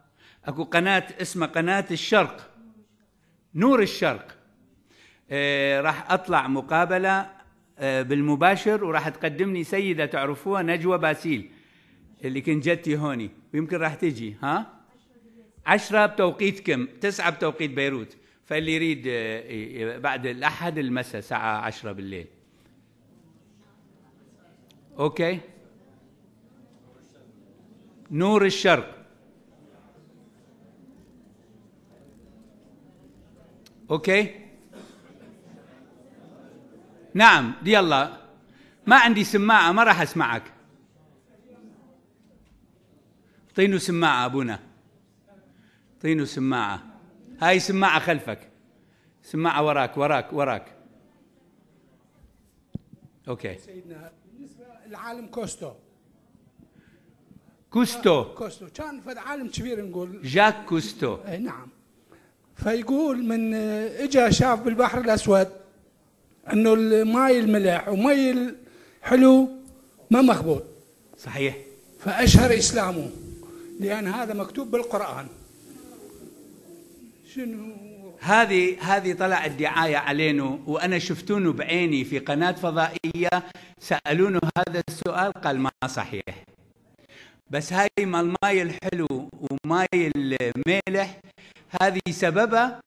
أكو قناة اسمها قناة الشرق نور الشرق آه، راح أطلع مقابلة آه، بالمباشر وراح تقدمني سيدة تعرفوها نجوى باسيل اللي كنت جتي هوني ويمكن راح تجي ها عشرة كم تسعة بتوقيت بيروت فاللي يريد بعد الأحد المساء ساعة عشرة بالليل اوكي نور الشرق اوكي نعم يلا ما عندي سماعه ما راح اسمعك طينه سماعه ابونا طينه سماعه هاي سماعه خلفك سماعه وراك وراك وراك اوكي العالم كوستو كوستو كوستو كان فد عالم كبير نقول جاك كوستو اي نعم فيقول من اجى شاف بالبحر الاسود انه الماي الملح ومي الحلو ما مخبوط صحيح فاشهر اسلامه لان هذا مكتوب بالقران شنو هذه هذه طلعت دعايه علينا وانا شفتونه بعيني في قناه فضائيه سالونه هذا السؤال قال ما صحيح بس هاي ما الماي الحلو وماي المالح هذه سببها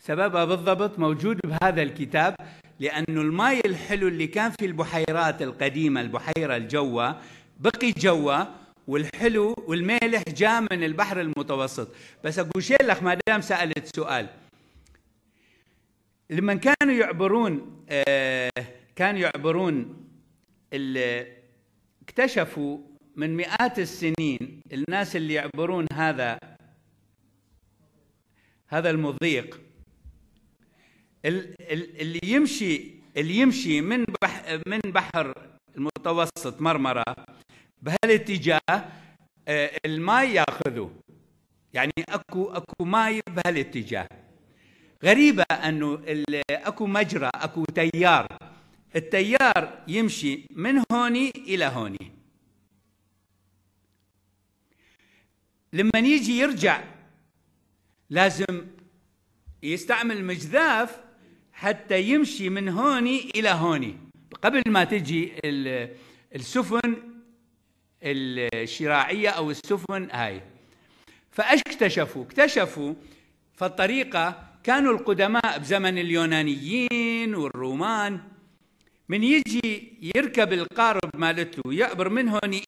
سببها بالضبط موجود بهذا الكتاب لأنه الماي الحلو اللي كان في البحيرات القديمة البحيرة الجوة بقي جوا والحلو والمالح جاء من البحر المتوسط بس أقول شيء لك ما دام سألت سؤال لما كانوا يعبرون آه، كانوا يعبرون اكتشفوا من مئات السنين الناس اللي يعبرون هذا هذا المضيق اللي يمشي اللي يمشي من بحر من بحر المتوسط مرمره بهالاتجاه آه، الماي ياخذه يعني اكو اكو ماي بهالاتجاه غريبة أنه أكو مجرى أكو تيار التيار يمشي من هوني إلى هوني لما يجي يرجع لازم يستعمل مجذاف حتى يمشي من هوني إلى هوني قبل ما تجي السفن الشراعية أو السفن هاي فاكتشفوا اكتشفوا فالطريقة كانوا القدماء بزمن اليونانيين والرومان من يجي يركب القارب مالته يقبر من هون